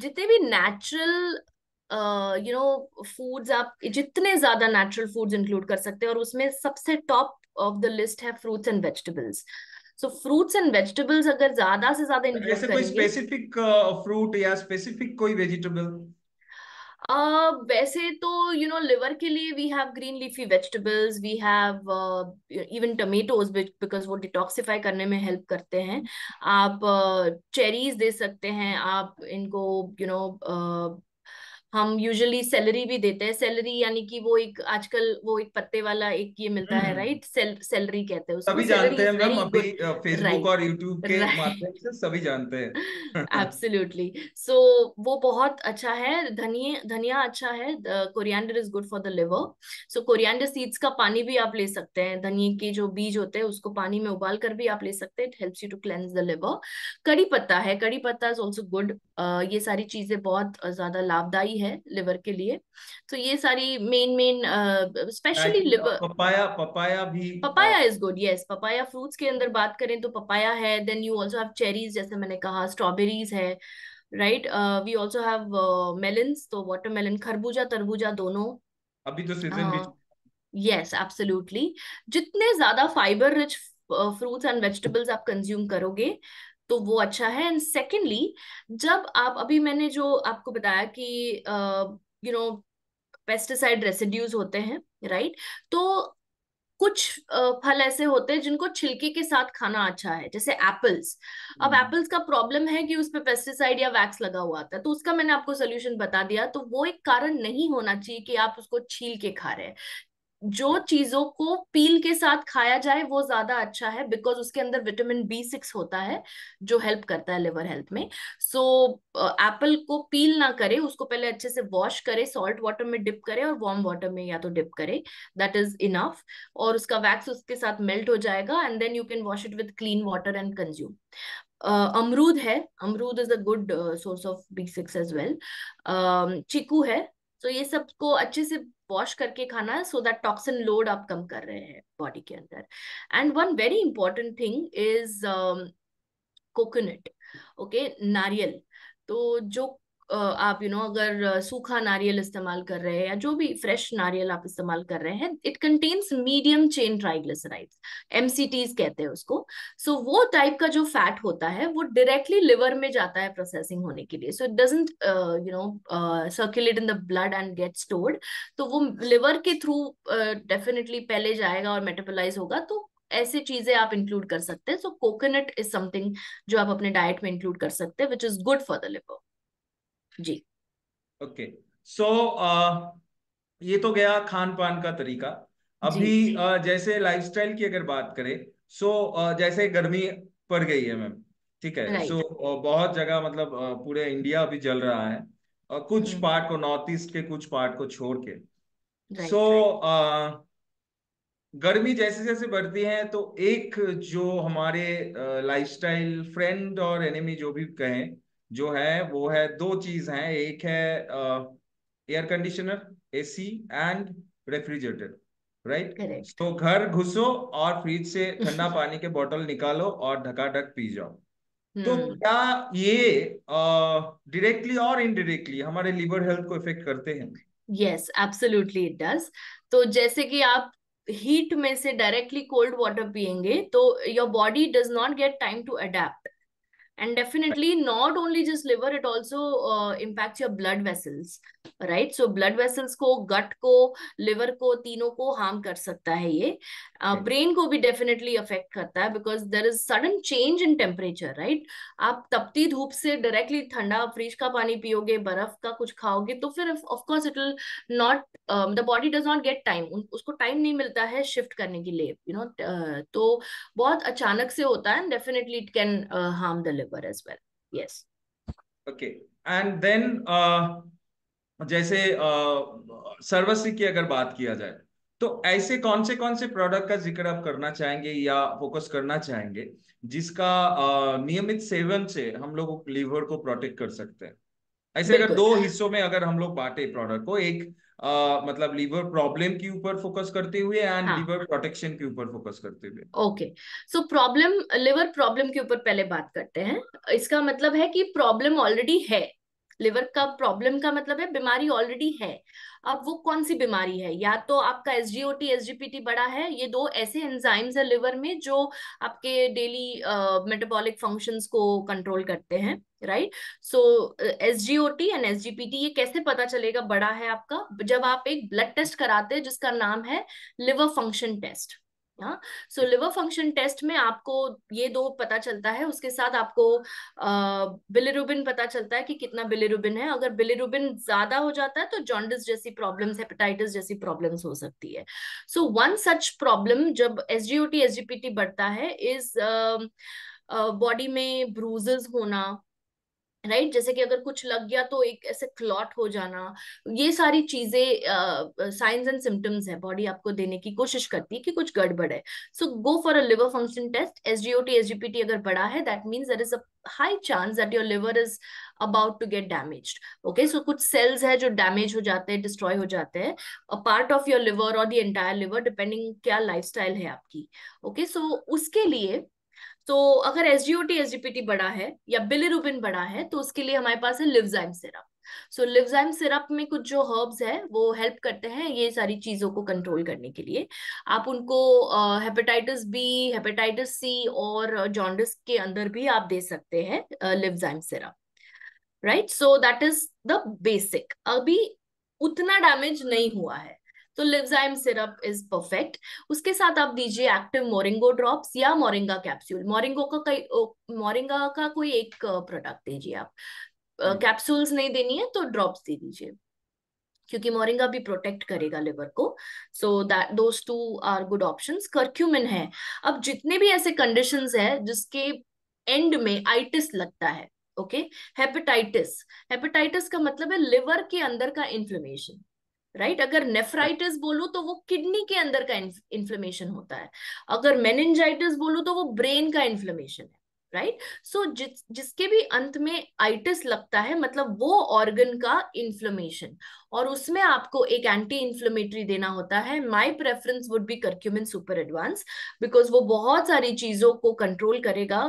जितने भी नेचुरल यू नो फूड्स आप जितने ज्यादा नेचुरल फूड्स इंक्लूड कर सकते हैं और उसमें सबसे top of the list have fruits and vegetables. So fruits and vegetables अगर ज्यादा से ज्यादा इंक्लूड ऐसे कोई स्पेसिफिक फ्रूट या स्पेसिफिक कोई वेजिटेबल Uh, वैसे तो यू नो लिवर के लिए we have green leafy vegetables we have even tomatoes because वो डिटॉक्सिफाई करने में हेल्प करते हैं आप चेरीज uh, दे सकते हैं आप इनको यू नो uh, हम यूजुअली सैलरी भी देते हैं सैलरी यानी कि वो एक आजकल वो एक पत्ते वाला एक ये मिलता है राइट सेल सैलरी कहते हैं सभी जानते हैं मैम अभी फेसबुक और यूट्यूब के माध्यम से सभी जानते हैं एब्सोल्युटली <laughs> सो वो बहुत अच्छा है धनिया धनिया अच्छा है coriander is good for the liver so coriander seeds का पानी भी आप ले सकते हैं धनिए के जो बीज होते हैं उसको पानी में उबाल कर भी आप ले सकते हैं it helps you to cleanse the liver कड़ी पत्ता है कड़ी पत्ता इज ऑल्सो गुड ये सारी चीजें बहुत ज्यादा लाभदायी है लिवर के लिए तो ये सारी main main specially liver papaya papaya भी papaya is good yes papaya fruits के अंदर बात करें तो पपाया है then you also have cherries जैसे मैंने कहा स्ट्रॉबेरीज है right we also have melons तो वाटर मेलन खरबूजा तरबूजा दोनों अभी तो सीजन uh, यस एब्सोल्युटली जितने ज्यादा fibre rich fruits and vegetables आप कंज्यूम करोगे तो वो अच्छा है एंड सेकेंडली जब आप अभी मैंने जो आपको बताया कि यू नो पेस्टिसाइड रेसिड्यूज होते हैं राइट right? तो कुछ फल ऐसे होते हैं जिनको छिलके के साथ खाना अच्छा है जैसे एप्पल्स अब एप्पल्स हम्म। का प्रॉब्लम है कि उस पर पेस्टिसाइड या वैक्स लगा हुआ था तो उसका मैंने आपको सोल्यूशन बता दिया तो वो एक कारण नहीं होना चाहिए कि आप उसको छील के खा रहे हैं जो चीजों को पील के साथ खाया जाए वो ज्यादा अच्छा है बिकॉज उसके अंदर विटामिन बी सिक्स होता है जो हेल्प करता है लिवर हेल्थ में सो so, एप्पल को पील ना करें उसको पहले अच्छे से वॉश करें सॉल्ट वाटर में डिप करें और वार्म वाटर में या तो डिप करें दैट इज इनफ और उसका वैक्स उसके साथ मेल्ट हो जाएगा and then you can wash it with clean water and consume अमरूद है अमरूद is a good source of B six as well चिकू है तो so, ये सबको अच्छे से वॉश करके खाना है सो दैट टॉक्सिन लोड आप कम कर रहे हैं बॉडी के अंदर and one very important thing is coconut okay नारियल तो जो आप यू नो अगर सूखा नारियल इस्तेमाल कर रहे हैं या जो भी फ्रेश नारियल आप इस्तेमाल कर रहे हैं it contains medium chain triglycerides MCTs कहते हैं उसको सो so, वो टाइप का जो फैट होता है वो डायरेक्टली लिवर में जाता है प्रोसेसिंग होने के लिए so it doesn't you know circulate in the blood and get stored तो वो लिवर के थ्रू डेफिनेटली uh, पहले जाएगा और मेटाबोलाइज होगा तो ऐसे चीजें आप इंक्लूड कर सकते हैं सो कोकोनट इज समथिंग जो आप अपने डाइट में इंक्लूड कर सकते हैं which is good for the liver जी ओके सो so, ये तो गया खान पान का तरीका अभी uh, जैसे लाइफस्टाइल की अगर बात करें सो जैसे गर्मी पड़ गई है मैम ठीक है सो so, बहुत जगह मतलब पूरे इंडिया अभी जल रहा है कुछ पार्ट हम्म। को नॉर्थ ईस्ट के कुछ पार्ट को छोड़ के सो so, गर्मी जैसे जैसे बढ़ती है तो एक जो हमारे लाइफस्टाइल फ्रेंड और एनिमी जो भी कहें जो है वो है दो चीज है एक है air conditioner AC and refrigerator right तो घर घुसो और फ्रिज से ठंडा <laughs> पानी के बोतल निकालो और ढका ढक पी जाओ हम्म। तो क्या ये डायरेक्टली और इनडायरेक्टली हमारे लिवर हेल्थ को इफेक्ट करते हैं यस एब्सोल्युटली इट डज तो जैसे कि आप हीट में से डायरेक्टली कोल्ड वाटर पियेंगे तो your body does not get time to adapt and definitely not only just liver it also uh, impacts your blood vessels right so blood vessels को गट को लिवर को तीनों को हार्म कर सकता है ये ब्रेन uh, को भी डेफिनेटली अफेक्ट करता है because there is sudden change in temperature right आप तपती धूप से डायरेक्टली ठंडा फ्रिज का पानी पियोगे बर्फ का कुछ खाओगे तो फिर of course it will not the body does not get time उसको टाइम नहीं मिलता है शिफ्ट करने के लिए यू नो तो बहुत अचानक से होता है definitely it can harm the liver as well yes okay and then जैसे सर्वस्व की अगर बात किया जाए तो ऐसे कौन से कौन से प्रोडक्ट का जिक्र आप करना चाहेंगे या फोकस करना चाहेंगे जिसका नियमित सेवन से हम लोग लीवर को प्रोटेक्ट कर सकते हैं ऐसे अगर दो हिस्सों में अगर हम लोग बांटे प्रोडक्ट को एक आ, मतलब लीवर प्रॉब्लम के ऊपर फोकस करते हुए एंड लीवर प्रोटेक्शन के ऊपर फोकस करते हुए okay so problem liver problem के ऊपर पहले बात करते हैं इसका मतलब है कि प्रॉब्लम ऑलरेडी है लिवर का प्रॉब्लम का मतलब है बीमारी ऑलरेडी है अब वो कौन सी बीमारी है या तो आपका एस टी एस जीपीटी बड़ा है ये दो ऐसे एंजाइम्स है लिवर में जो आपके डेली मेटाबॉलिक फंक्शंस को कंट्रोल करते हैं right so S T and S P T ये कैसे पता चलेगा बड़ा है आपका जब आप एक ब्लड टेस्ट कराते हैं जिसका नाम है लिवर फंक्शन टेस्ट हाँ सो लिवर फंक्शन टेस्ट में आपको ये दो पता चलता है उसके साथ आपको बिलिरुबिन पता चलता है कि कितना बिलिरुबिन है अगर बिलिरुबिन ज्यादा हो जाता है तो जॉन्डिस जैसी प्रॉब्लम्स हेपेटाइटिस जैसी प्रॉब्लम्स हो सकती है सो वन सच प्रॉब्लम जब S G O T S G P T बढ़ता है इज बॉडी uh, में ब्रूजेस होना राइट right? जैसे कि अगर कुछ लग गया तो एक ऐसे क्लॉट हो जाना ये सारी चीजें साइंस एंड सिम्टम्स है बॉडी आपको देने की कोशिश करती है कि कुछ गड़बड़ है so go for a liver function test SGOT SGPT अगर बड़ा है that means there is a high chance that your liver is about to get damage okay so कुछ सेल्स है जो डैमेज हो जाते हैं डिस्ट्रॉय हो जाते हैं a part of your liver or the entire liver depending क्या लाइफ है आपकी ओके okay? सो so, उसके लिए तो अगर S G O T S G P T बड़ा है या बिलिरुबिन बड़ा है तो उसके लिए हमारे पास है लिवजाइम सिरप सो लिवजाइम सिरप में कुछ जो हर्ब्स है वो हेल्प करते हैं ये सारी चीजों को कंट्रोल करने के लिए आप उनको हेपेटाइटिस बी हेपेटाइटिस सी और जॉन्डिस के अंदर भी आप दे सकते हैं Livzyme syrup right so that is the basic अभी उतना डैमेज नहीं हुआ है तो लिवजाइम सिरप इज परफेक्ट उसके साथ आप दीजिए एक्टिव मोरिंगो ड्रॉप्स या मोरिंगा कैप्सूल मोरिंगो का कई मोरिंगा का कोई एक प्रोडक्ट दीजिए आप कैप्सूल्स हम्म। uh, नहीं देनी है तो ड्रॉप्स दे दीजिए क्योंकि मोरिंगा भी प्रोटेक्ट करेगा लिवर को so that those two are good option curcumin है अब जितने भी ऐसे कंडीशन है जिसके एंड में आइटिस लगता है ओके हेपेटाइटिस हेपेटाइटिस का मतलब है लिवर के अंदर का इन्फ्लेमेशन राइट right? अगर नेफ्राइटिस बोलूं तो वो किडनी के अंदर का इन्फ्लेमेशन होता है अगर मेनिंजाइटिस बोलूं तो वो ब्रेन का इन्फ्लेमेशन है राइट right? सो so, जि, जिसके भी अंत में आइटिस लगता है मतलब वो ऑर्गन का इन्फ्लेमेशन और उसमें आपको एक एंटी इन्फ्लेमेटरी देना होता है my preference would be curcumin super advance because वो बहुत सारी चीजों को कंट्रोल करेगा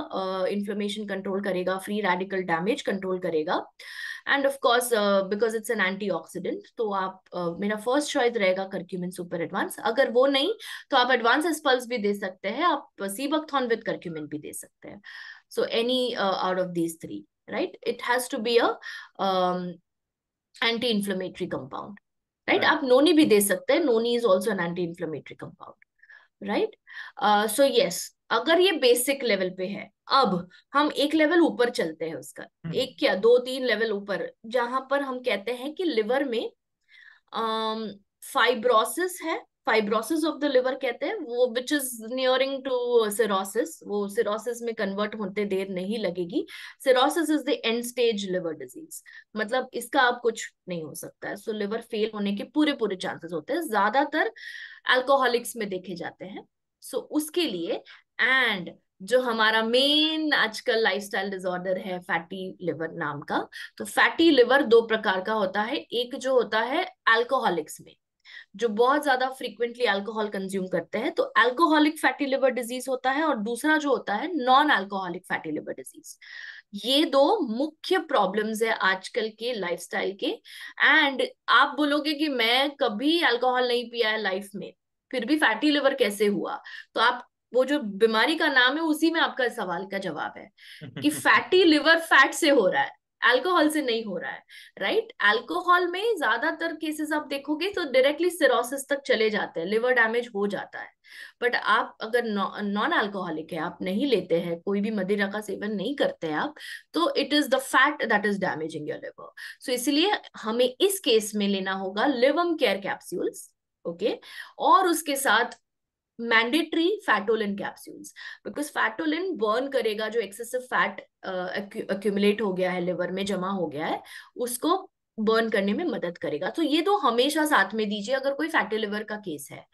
इन्फ्लेमेशन uh, कंट्रोल करेगा फ्री रेडिकल डैमेज कंट्रोल करेगा uh, and of course because it's an antioxidant तो आप uh, मेरा फर्स्ट चॉइस रहेगा करक्यूमिन सुपर एडवांस अगर वो नहीं तो आप एडवांस एस्पल्स भी दे सकते हैं आप सीबकथॉन विद करक्यूमिन भी दे सकते हैं so any out of these three right it has to be be a um, anti आप नोनी भी दे सकते हैं noni is also an anti inflammatory compound right so yes अगर ये बेसिक लेवल पे है अब हम एक लेवल ऊपर चलते हैं उसका हम्म। एक क्या दो तीन लेवल ऊपर जहां पर हम कहते हैं कि लिवर में फाइब्रोसिस है फाइब्रोसिस ऑफ द लिवर कहते हैं वो which is nearing to cirrhosis वो सिरोसिस में कन्वर्ट होते देर नहीं लगेगी cirrhosis is the end stage liver disease मतलब इसका अब कुछ नहीं हो सकता है सो लिवर फेल होने के पूरे पूरे चांसेस होते हैं ज्यादातर एल्कोहलिक्स में देखे जाते हैं सो so, उसके लिए एंड जो हमारा मेन आजकल लाइफस्टाइल डिसऑर्डर है फैटी लिवर नाम का तो फैटी लिवर दो प्रकार का होता है एक जो होता है अल्कोहलिक्स में जो बहुत ज्यादा फ्रीक्वेंटली अल्कोहल कंज्यूम करते हैं तो अल्कोहलिक फैटी लिवर डिजीज होता है और दूसरा जो होता है non alcoholic fatty liver disease ये दो मुख्य प्रॉब्लम्स है आजकल के लाइफस्टाइल के एंड आप बोलोगे कि मैं कभी अल्कोहल नहीं पिया है लाइफ में फिर भी फैटी लिवर कैसे हुआ तो आप वो जो बीमारी का नाम है उसी में आपका सवाल का जवाब है कि <laughs> फैटी लिवर फैट से हो रहा है अल्कोहल से नहीं हो रहा है राइट अल्कोहल में ज्यादातर केसेस आप देखोगे तो डायरेक्टली सिरोसिस तक चले जाते हैं लिवर डैमेज हो जाता है बट आप अगर नॉन अल्कोहलिक है आप नहीं लेते हैं कोई भी मदिरा का सेवन नहीं करते हैं आप तो it is the fat that is damaging your liver so इसलिए हमें इस केस में लेना होगा लिवम केयर कैप्सूल्स ओके और उसके साथ mandatory fatolin capsules because fatolin burn करेगा जो एक्सेसिव फैट अक्यूमुलेट हो गया है लिवर में जमा हो गया है उसको बर्न करने में मदद करेगा तो ये तो हमेशा साथ में दीजिए अगर कोई फैटी um, लिवर का केस है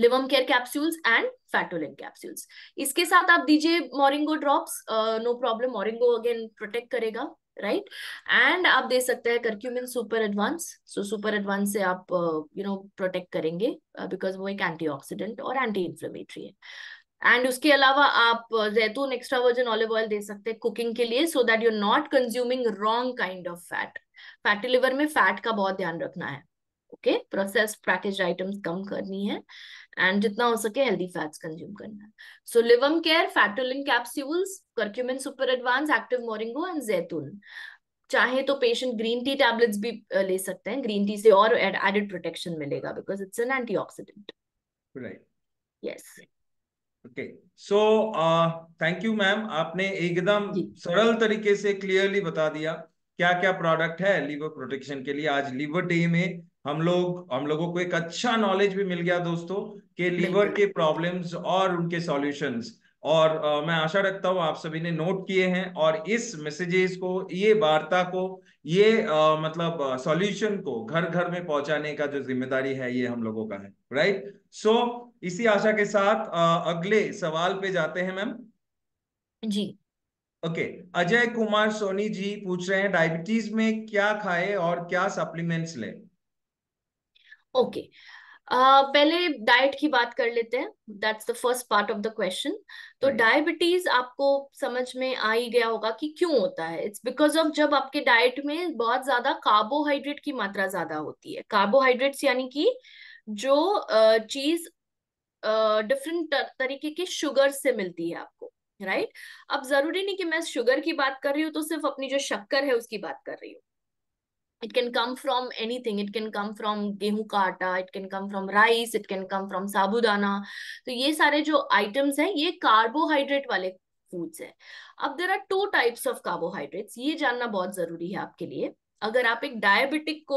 livam care capsules and fatolin capsules इसके साथ आप दीजिए moringo drops uh, no problem moringo again protect करेगा राइट एंड आप दे सकते हैं curcumin super advance so super advance से आप यू नो प्रोटेक्ट करेंगे बिकॉज uh, वो एक एंटीऑक्सीडेंट और एंटी इन्फ्लेमेटरी है एंड उसके अलावा आप uh, जैतून एक्स्ट्रा वर्जन ऑलिव ऑयल दे सकते हैं कुकिंग के लिए so that you not consuming wrong kind of fat fatty liver में फैट का बहुत ध्यान रखना है ओके प्रोसेस्ड पैकेज आइटम्स कम करनी है एंड जितना हो सके हेल्दी फैट्स कंज्यूम करना so livam care fatolin capsules curcumin super advance active moringo and जैतून चाहे तो पेशेंट ग्रीन टी टैबलेट्स भी ले सकते हैं ग्रीन टी से और एडेड प्रोटेक्शन मिलेगा because it's an antioxidant right yes okay so thank you ma'am आपने एकदम सरल तरीके से क्लियरली बता दिया क्या क्या प्रोडक्ट है लीवर प्रोटेक्शन के लिए आज लीवर डे में हम लोग हम लोगों को एक अच्छा नॉलेज भी मिल गया दोस्तों के लीवर के प्रॉब्लम्स और उनके सॉल्यूशंस और आ, मैं आशा रखता हूँ आप सभी ने नोट किए हैं और इस मैसेजेस को ये वार्ता को ये आ, मतलब सॉल्यूशन को घर घर में पहुंचाने का जो जिम्मेदारी है ये हम लोगों का है राइट सो so, इसी आशा के साथ आ, अगले सवाल पे जाते हैं ma'am ji okay okay. Ajay Kumar Soni ji पूछ रहे हैं डायबिटीज में क्या खाए और क्या सप्लीमेंट्स लें ओके okay. Uh, पहले डाइट की बात कर लेते हैं that's the first part of the question तो डायबिटीज आपको समझ में आ ही गया होगा कि क्यों होता है इट्स बिकॉज ऑफ जब आपके डाइट में बहुत ज्यादा कार्बोहाइड्रेट की मात्रा ज्यादा होती है कार्बोहाइड्रेट्स यानी कि जो uh, चीज डिफरेंट uh, तरीके के शुगर से मिलती है आपको राइट right? अब जरूरी नहीं कि मैं शुगर की बात कर रही हूँ तो सिर्फ अपनी जो शक्कर है उसकी बात कर रही हूँ it can come from anything it can come from गेहूं का आटा it can come from rice it can come from साबुदाना तो ये सारे जो आइटम्स हैं ये कार्बोहाइड्रेट वाले फूड्स हैं अब there are two types of carbohydrates ये जानना बहुत जरूरी है आपके लिए अगर आप एक डायबिटिक को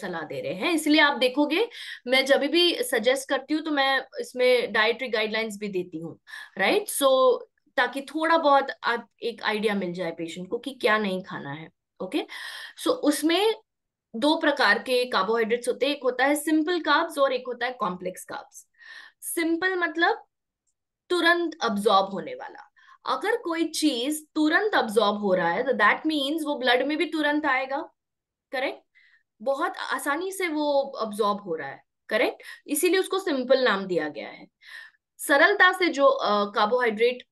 सलाह दे रहे हैं इसलिए आप देखोगे मैं जब भी सजेस्ट करती हूँ तो मैं इसमें डाइटरी गाइडलाइंस भी देती हूँ राइट सो ताकि थोड़ा बहुत आप एक आइडिया मिल जाए पेशेंट को कि क्या नहीं खाना है ओके सो उसमें दो प्रकार के कार्बोहाइड्रेट्स होते हैं एक होता है सिंपल काब्स और एक होता है कॉम्प्लेक्स काब्स सिंपल मतलब तुरंत अब्जॉर्ब होने वाला अगर कोई चीज तुरंत अब्जॉर्ब हो रहा है तो दैट मीन्स वो ब्लड में भी तुरंत आएगा करेक्ट बहुत आसानी से वो अब्जॉर्ब हो रहा है करेक्ट इसीलिए उसको सिंपल नाम दिया गया है सरलता से जो कार्बोहाइड्रेट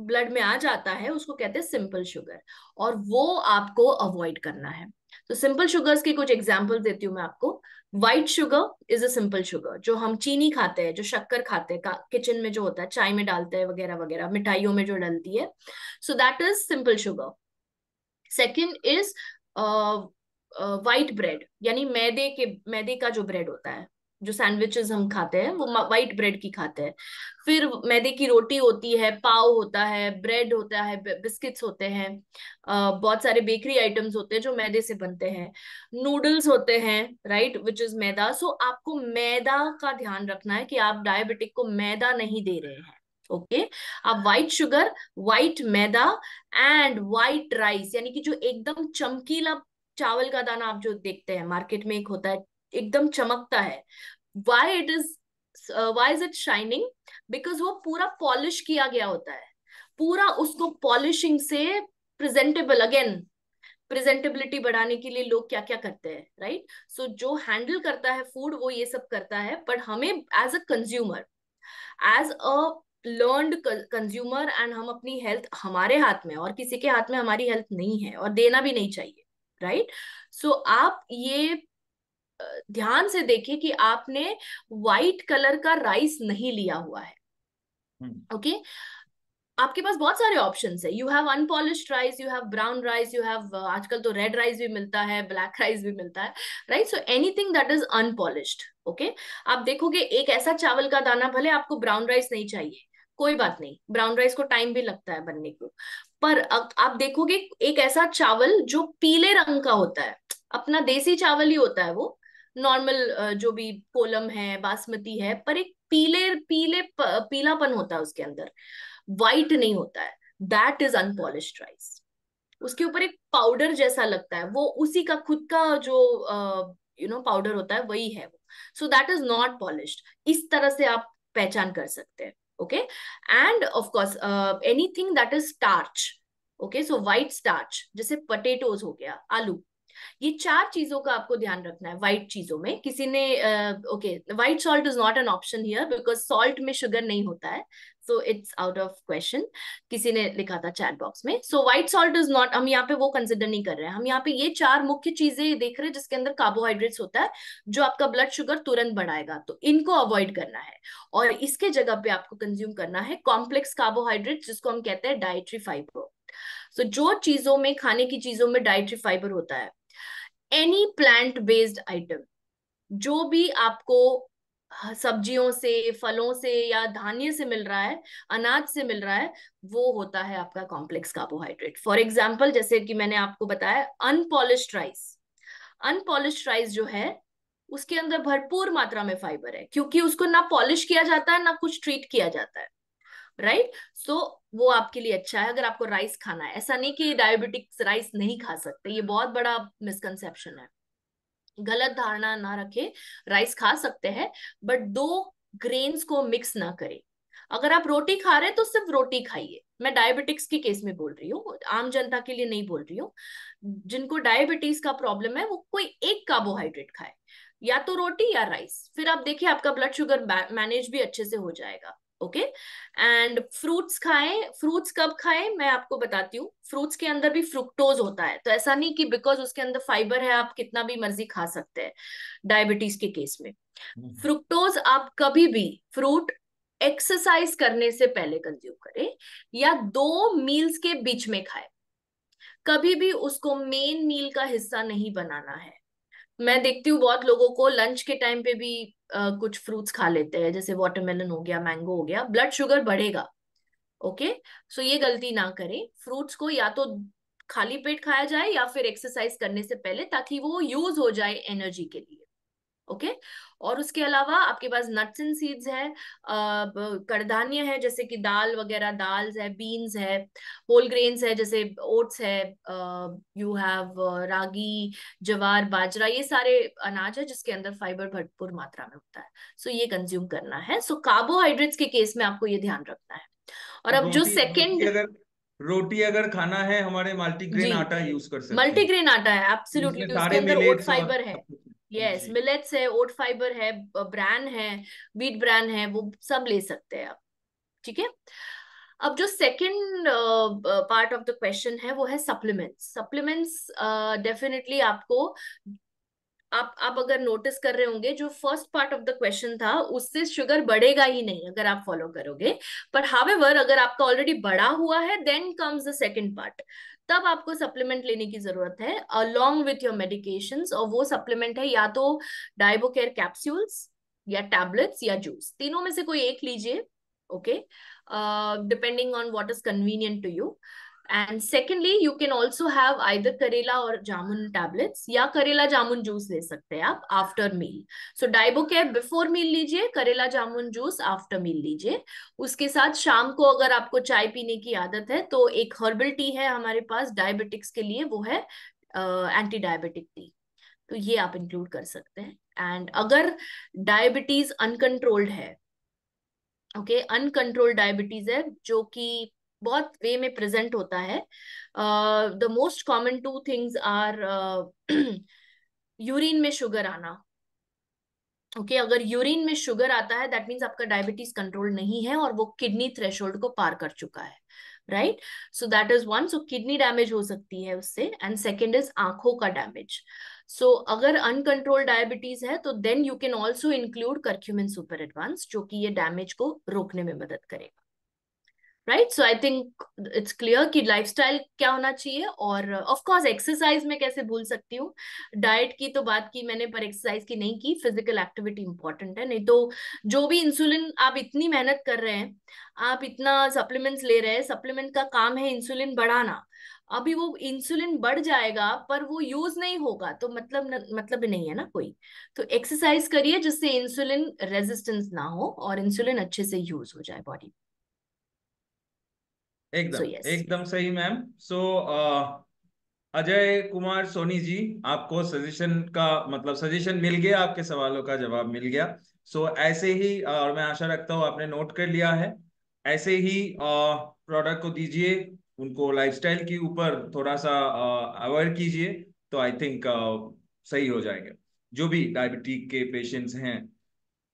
ब्लड में आ जाता है उसको कहते हैं सिंपल शुगर और वो आपको अवॉइड करना है तो सिंपल शुगर्स के कुछ एग्जाम्पल देती हूँ मैं आपको white sugar is a simple sugar जो हम चीनी खाते हैं जो शक्कर खाते हैं किचन में जो होता है चाय में डालते हैं वगैरह वगैरह मिठाइयों में जो डलती है so that is simple sugar second is white bread यानी मैदे के मैदे का जो ब्रेड होता है जो सैंडविचेस हम खाते हैं वो वाइट ब्रेड की खाते हैं फिर मैदे की रोटी होती है पाव होता है ब्रेड होता है बिस्किट्स होते हैं बहुत सारे बेकरी आइटम्स होते हैं जो मैदे से बनते हैं नूडल्स होते हैं राइट विच इज मैदा सो आपको मैदा का ध्यान रखना है कि आप डायबिटिक को मैदा नहीं दे रहे हैं ओके okay? आप white sugar white maida and white rice यानी कि जो एकदम चमकीला चावल का दाना आप जो देखते हैं मार्केट में एक होता है एकदम चमकता है why it is uh, why is it shining because wo pura polish kiya gaya hota hai pura usko polishing se presentable again presentability बढ़ाने के लिए लोग क्या क्या करते हैं राइट सो जो हैंडल करता है फूड वो ये सब करता है बट हमें as a consumer as a learn consumer and हम अपनी हेल्थ हमारे हाथ में और किसी के हाथ में हमारी हेल्थ नहीं है और देना भी नहीं चाहिए राइट right? सो so, आप ये ध्यान से देखें कि आपने व्हाइट कलर का राइस नहीं लिया हुआ है ओके हम्म। okay? आपके पास बहुत सारे ऑप्शन है you have unpolish rice you have brown rice you have आजकल तो रेड राइस भी मिलता है ब्लैक राइस भी मिलता है right so anything that is unpolish okay आप देखोगे एक ऐसा चावल का दाना भले आपको ब्राउन राइस नहीं चाहिए कोई बात नहीं ब्राउन राइस को टाइम भी लगता है बनने को पर आप देखोगे एक ऐसा चावल जो पीले रंग का होता है अपना देसी चावल ही होता है वो नॉर्मल जो भी कोलम है बासमती है पर एक पीले पीले पीलापन होता है उसके अंदर वाइट नहीं होता है दैट इज अनपॉलिश राइस उसके ऊपर एक पाउडर जैसा लगता है वो उसी का खुद का जो यू नो पाउडर होता है वही है वो so that is not polish इस तरह से आप पहचान कर सकते हैं okay and of course anything that is starch okay so white starch जैसे पटेटोज हो गया आलू ये चार चीजों का आपको ध्यान रखना है व्हाइट चीजों में किसी ने okay white salt is not an option here because salt में शुगर नहीं होता है so it's out of question किसी ने लिखा था चैट बॉक्स में so white salt is not हम यहाँ पे वो कंसिडर नहीं कर रहे हैं हम यहाँ पे ये चार मुख्य चीजें देख रहे हैं जिसके अंदर कार्बोहाइड्रेट्स होता है जो आपका ब्लड शुगर तुरंत बढ़ाएगा तो इनको अवॉइड करना है और इसके जगह पे आपको कंज्यूम करना है कॉम्प्लेक्स कार्बोहाइड्रेट जिसको हम कहते हैं डायट्री फाइबर सो so, जो चीजों में खाने की चीजों में डायट्री फाइबर होता है एनी प्लांट बेस्ड आइटम जो भी आपको सब्जियों से फलों से या धान्य से मिल रहा है अनाज से मिल रहा है वो होता है आपका कॉम्प्लेक्स कार्बोहाइड्रेट फॉर एग्जाम्पल जैसे कि मैंने आपको बताया अनपॉलिश राइस अनपॉलिश राइस जो है उसके अंदर भरपूर मात्रा में फाइबर है क्योंकि उसको ना पॉलिश किया जाता है ना कुछ ट्रीट किया जाता है राइट सो so, वो आपके लिए अच्छा है अगर आपको राइस खाना है ऐसा नहीं कि डायबिटिक्स राइस नहीं खा सकते ये बहुत बड़ा मिसकनसेप्शन है गलत धारणा ना रखे राइस खा सकते हैं बट दो ग्रेन्स को मिक्स ना करें अगर आप रोटी खा रहे हैं तो सिर्फ रोटी खाइए मैं डायबिटिक्स के केस में बोल रही हूँ आम जनता के लिए नहीं बोल रही हूँ जिनको डायबिटीज का प्रॉब्लम है वो कोई एक कार्बोहाइड्रेट खाए या तो रोटी या राइस फिर आप देखिए आपका ब्लड शुगर मैनेज भी अच्छे से हो जाएगा ओके एंड फ्रूट्स खाएं फ्रूट्स कब खाएं मैं आपको बताती हूँ फ्रूट्स के अंदर भी फ्रुक्टोज होता है तो ऐसा नहीं कि बिकॉज उसके अंदर फाइबर है आप कितना भी मर्जी खा सकते हैं डायबिटीज के केस में फ्रुक्टोज हम्म। आप कभी भी फ्रूट एक्सरसाइज करने से पहले कंज्यूम करें या दो मील्स के बीच में खाएं कभी भी उसको मेन मील का हिस्सा नहीं बनाना है मैं देखती हूँ बहुत लोगों को लंच के टाइम पे भी कुछ फ्रूट्स खा लेते हैं जैसे वाटरमेलन हो गया मैंगो हो गया ब्लड शुगर बढ़ेगा ओके सो ये गलती ना करें फ्रूट्स को या तो खाली पेट खाया जाए या फिर एक्सरसाइज करने से पहले ताकि वो यूज हो जाए एनर्जी के लिए ओके okay? और उसके अलावा आपके पास नट्स एंड सीड्स है कड़धान्य है जैसे कि दाल वगैरह दाल है बीन्स है होल ग्रेन्स है जैसे ओट्स है यू हैव रागी जवार बाजरा ये सारे अनाज है जिसके अंदर फाइबर भरपूर मात्रा में होता है सो so, ये कंज्यूम करना है सो so, कार्बोहाइड्रेट्स के केस में आपको ये ध्यान रखना है और अब जो सेकेंड रोटी अगर खाना है हमारे मल्टीग्रेन आटा यूज कर सकते हैं मल्टीग्रेन आटा है एब्सोल्युटली उसके अंदर ओट फाइबर है यस हाँ मिलेट्स है ओट फाइबर है ब्रान है वीट ब्रान है वो सब ले सकते हैं आप ठीक है अब जो second part of the question है वो है सप्लीमेंट्स सप्लीमेंट्स डेफिनेटली आपको आप आप अगर नोटिस कर रहे होंगे जो first part of the question था उससे शुगर बढ़ेगा ही नहीं अगर आप फॉलो करोगे पर हावेवर अगर आपका ऑलरेडी बढ़ा हुआ है then comes the second part तब आपको सप्लीमेंट लेने की जरूरत है अलॉन्ग विथ योर मेडिकेशन और वो सप्लीमेंट है या तो डायबोकेयर कैप्सूल्स या टैबलेट्स या जूस तीनों में से कोई एक लीजिए okay depending on what is convenient to you And secondly, you can also have either Karela or Jamun tablets या Karela Jamun juice ले सकते हैं आप after meal. So Dibocare before meal लीजिए Karela Jamun juice after meal लीजिए उसके साथ शाम को अगर आपको चाय पीने की आदत है तो एक हर्बल टी है हमारे पास डायबिटिक्स के लिए वो है एंटी डायबिटिक टी तो ये आप इंक्लूड कर सकते हैं एंड अगर डायबिटीज अनकंट्रोल्ड है ओके अनकंट्रोल्ड डायबिटीज है जो कि बहुत वे में प्रेजेंट होता है the most common two things are urine में शुगर आना ओके okay, अगर यूरिन में शुगर आता है दैट मीन्स आपका डायबिटीज कंट्रोल नहीं है और वो किडनी थ्रेशोल्ड को पार कर चुका है right so that is one so kidney damage हो सकती है उससे एंड सेकेंड इज आंखों का डैमेज सो so, अगर अनकंट्रोल डायबिटीज है तो then you can also include curcumin super advance जो कि ये डैमेज को रोकने में मदद करेगा right so I think it's clear कि लाइफस्टाइल क्या होना चाहिए और ऑफ कोर्स एक्सरसाइज में कैसे भूल सकती हूँ डाइट की तो बात की मैंने पर एक्सरसाइज की नहीं की फिजिकल एक्टिविटी इंपॉर्टेंट है नहीं तो जो भी इंसुलिन आप इतनी मेहनत कर रहे हैं आप इतना सप्लीमेंट्स ले रहे हैं सप्लीमेंट का काम है इंसुलिन बढ़ाना अभी वो इंसुलिन बढ़ जाएगा पर वो यूज नहीं होगा तो मतलब न, मतलब नहीं है ना कोई तो एक्सरसाइज करिए जिससे इंसुलिन रेजिस्टेंस ना हो और इंसुलिन अच्छे से यूज हो जाए बॉडी एकदम so, yes. एकदम सही ma'am so so, uh, Ajay Kumar Soni ji आपको सजेशन का मतलब सजेशन मिल गया आपके सवालों का जवाब मिल गया सो so, ऐसे ही uh, और मैं आशा रखता हूँ आपने नोट कर लिया है ऐसे ही प्रोडक्ट uh, को दीजिए उनको लाइफस्टाइल के ऊपर थोड़ा सा अवेयर uh, कीजिए तो आई थिंक सही हो जाएंगे जो भी डायबिटीज के पेशेंट्स हैं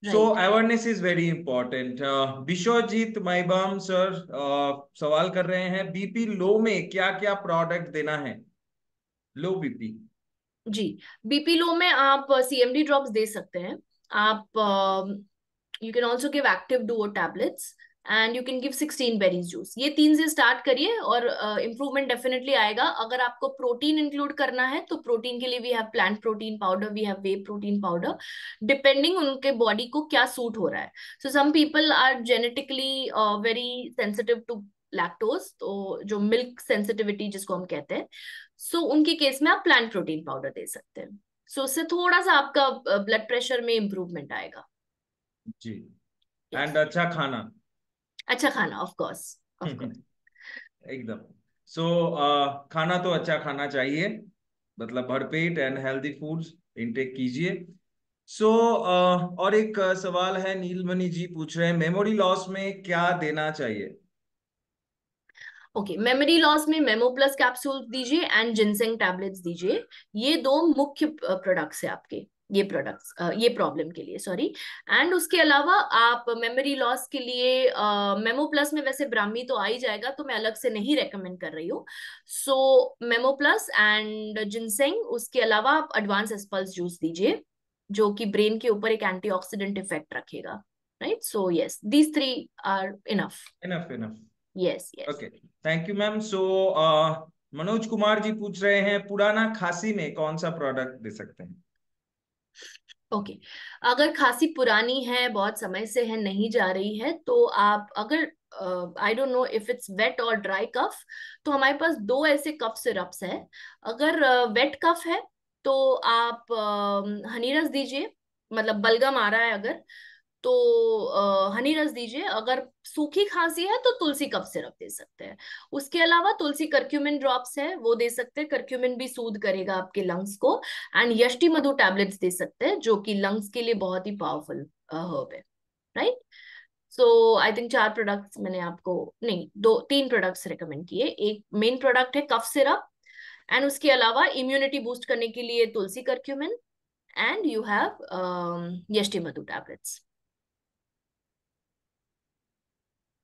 Right. So awareness is very Vishwajeet Maibam sir सवाल कर रहे हैं बीपी लो में क्या क्या प्रोडक्ट देना है लो बीपी जी बीपी लो में आप सीएमडी uh, ड्रॉप्स दे सकते हैं आप you can also give active duo tablets and you can give sixteen berries juice ये तीन से स्टार्ट करिए और इम्प्रूवमेंट uh, डेफिनेटली आएगा अगर आपको प्रोटीन इंक्लूड करना है तो प्रोटीन के लिए we have plant protein powder we have whey protein powder depending उनके बॉडी को क्या सूट हो रहा है so some people are genetically very sensitive to lactose तो जो मिल्क सेंसिटिविटी जिसको हम कहते हैं सो so, उनके केस में आप प्लांट प्रोटीन पाउडर दे सकते हैं सो so, उससे थोड़ा सा आपका ब्लड प्रेशर में इम्प्रूवमेंट आएगा जी एंड yes. अच्छा खाना अच्छा खाना ऑफ कोर्स <laughs> एकदम सो uh, खाना तो अच्छा खाना चाहिए मतलब भरपेट एंड हेल्दी फूड्स इनटेक कीजिए सो so, uh, और एक uh, सवाल है नीलमणि जी पूछ रहे हैं मेमोरी लॉस में क्या देना चाहिए ओके मेमोरी लॉस में मेमो प्लस कैप्सूल दीजिए एंड जिनसेंग टैबलेट्स दीजिए ये दो मुख्य प्रोडक्ट्स uh, है आपके ये प्रोडक्ट्स ये प्रॉब्लम के लिए सॉरी एंड उसके अलावा आप मेमोरी लॉस के लिए मेमो uh, प्लस में वैसे ब्राह्मी तो आ ही जाएगा तो मैं अलग से नहीं रेकमेंड कर रही हूँ so memo plus and ginseng उसके अलावा आप एडवांस एसपल्स जूस दीजिए जो कि ब्रेन के ऊपर एक एंटीऑक्सीडेंट इफेक्ट रखेगा right so yes these three are enough enough enough yes yes okay thank you ma'am Manoj Kumar ji पूछ रहे हैं पुराना खांसी में कौन सा प्रोडक्ट दे सकते हैं ओके okay. अगर खांसी पुरानी है बहुत समय से है नहीं जा रही है तो आप अगर I don't know if it's wet और ड्राई कफ तो हमारे पास दो ऐसे कफ सिरप्स है अगर वेट uh, कफ है तो आप uh, हनीरस दीजिए मतलब बलगम आ रहा है अगर तो हनी रस दीजिए अगर सूखी खांसी है तो तुलसी कफ सिरप दे सकते हैं उसके अलावा तुलसी करक्यूमिन ड्रॉप्स है वो दे सकते हैं करक्यूमिन भी सूद करेगा आपके लंग्स को एंड यष्टि मधु टैबलेट्स दे सकते हैं जो कि लंग्स के लिए बहुत ही पावरफुल हर्ब है राइट सो आई थिंक चार प्रोडक्ट्स मैंने आपको नहीं दो तीन प्रोडक्ट्स रिकमेंड किए एक मेन प्रोडक्ट है कफ सिरप एंड उसके अलावा इम्यूनिटी बूस्ट करने के लिए tulsi curcumin and you have yashtimadhu tablets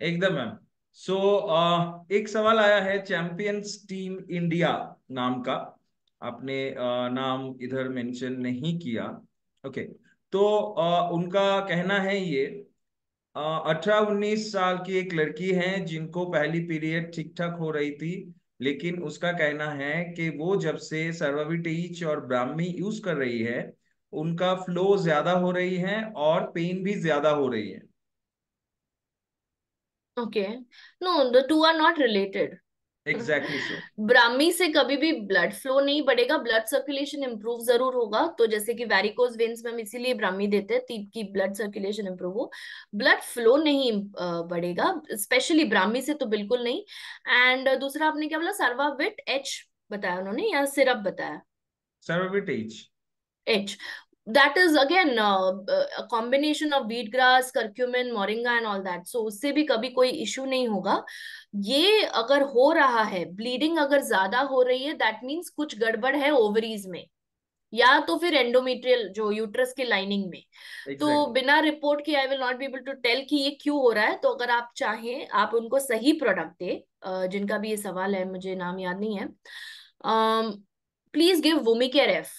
एकदम मैम सो so, एक सवाल आया है चैंपियंस टीम इंडिया नाम का आपने नाम इधर मेंशन नहीं किया ओके okay. तो उनका कहना है ये अठारह उन्नीस साल की एक लड़की है जिनको पहली पीरियड ठीक ठाक हो रही थी लेकिन उसका कहना है कि वो जब से सर्वाविटीच और ब्राह्मी यूज कर रही है उनका फ्लो ज्यादा हो रही है और पेन भी ज्यादा हो रही है Okay. No, the two are not related. Exactly so Brahmi से कभी भी ब्लड फ्लो नहीं बढ़ेगा ब्लड सर्कुलेशन इम्प्रूव जरूर होगा तो जैसे कि वेरिकोज वेन्स में हम इसीलिए ब्राह्मी देते हैं कि ब्लड सर्कुलेशन इम्प्रूव हो ब्लड फ्लो नहीं बढ़ेगा स्पेशली ब्राह्मी से तो बिल्कुल नहीं एंड दूसरा आपने क्या बोला सर्वाविट एच बताया उन्होंने या सिरप बताया survavit H H that is again combination of wheat grass wheat moringa and all that so उससे भी कभी कोई इश्यू नहीं होगा ये अगर हो रहा है ब्लीडिंग अगर ज्यादा हो रही है दैट मीन्स कुछ गड़बड़ है ओवरीज में या तो फिर एंडोमेट्रियल जो यूट्रस के लाइनिंग में तो exactly. तो बिना रिपोर्ट के I will not be able to tell कि ये क्यों हो रहा है तो अगर आप चाहें आप उनको सही प्रोडक्ट दे जिनका भी ये सवाल है मुझे नाम याद नहीं है please give vomicare F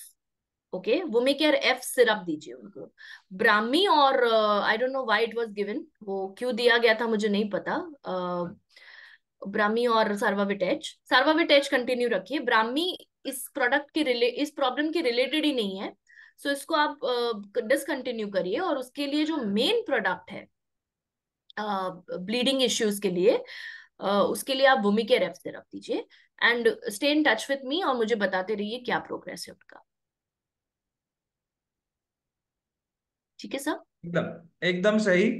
okay okay? Womecare F syrup दीजिए उनको ब्राह्मी और I don't know why it was given वो क्यों दिया गया था मुझे नहीं पता uh, ब्राह्मी और सर्वाविटेच सर्वाविटेच कंटिन्यू रखिए ब्राह्मी इस प्रोडक्ट के रिले इस प्रॉब्लम के रिलेटेड ही नहीं है सो so इसको आप डिसकंटिन्यू uh, करिए और उसके लिए जो मेन प्रोडक्ट है ब्लीडिंग uh, इश्यूज के लिए uh, उसके लिए आप वुमी के रेप से रख दीजिए and stay in touch with me और मुझे बताते रहिए क्या प्रोग्रेस है उनका ठीक है सर एकदम एकदम सही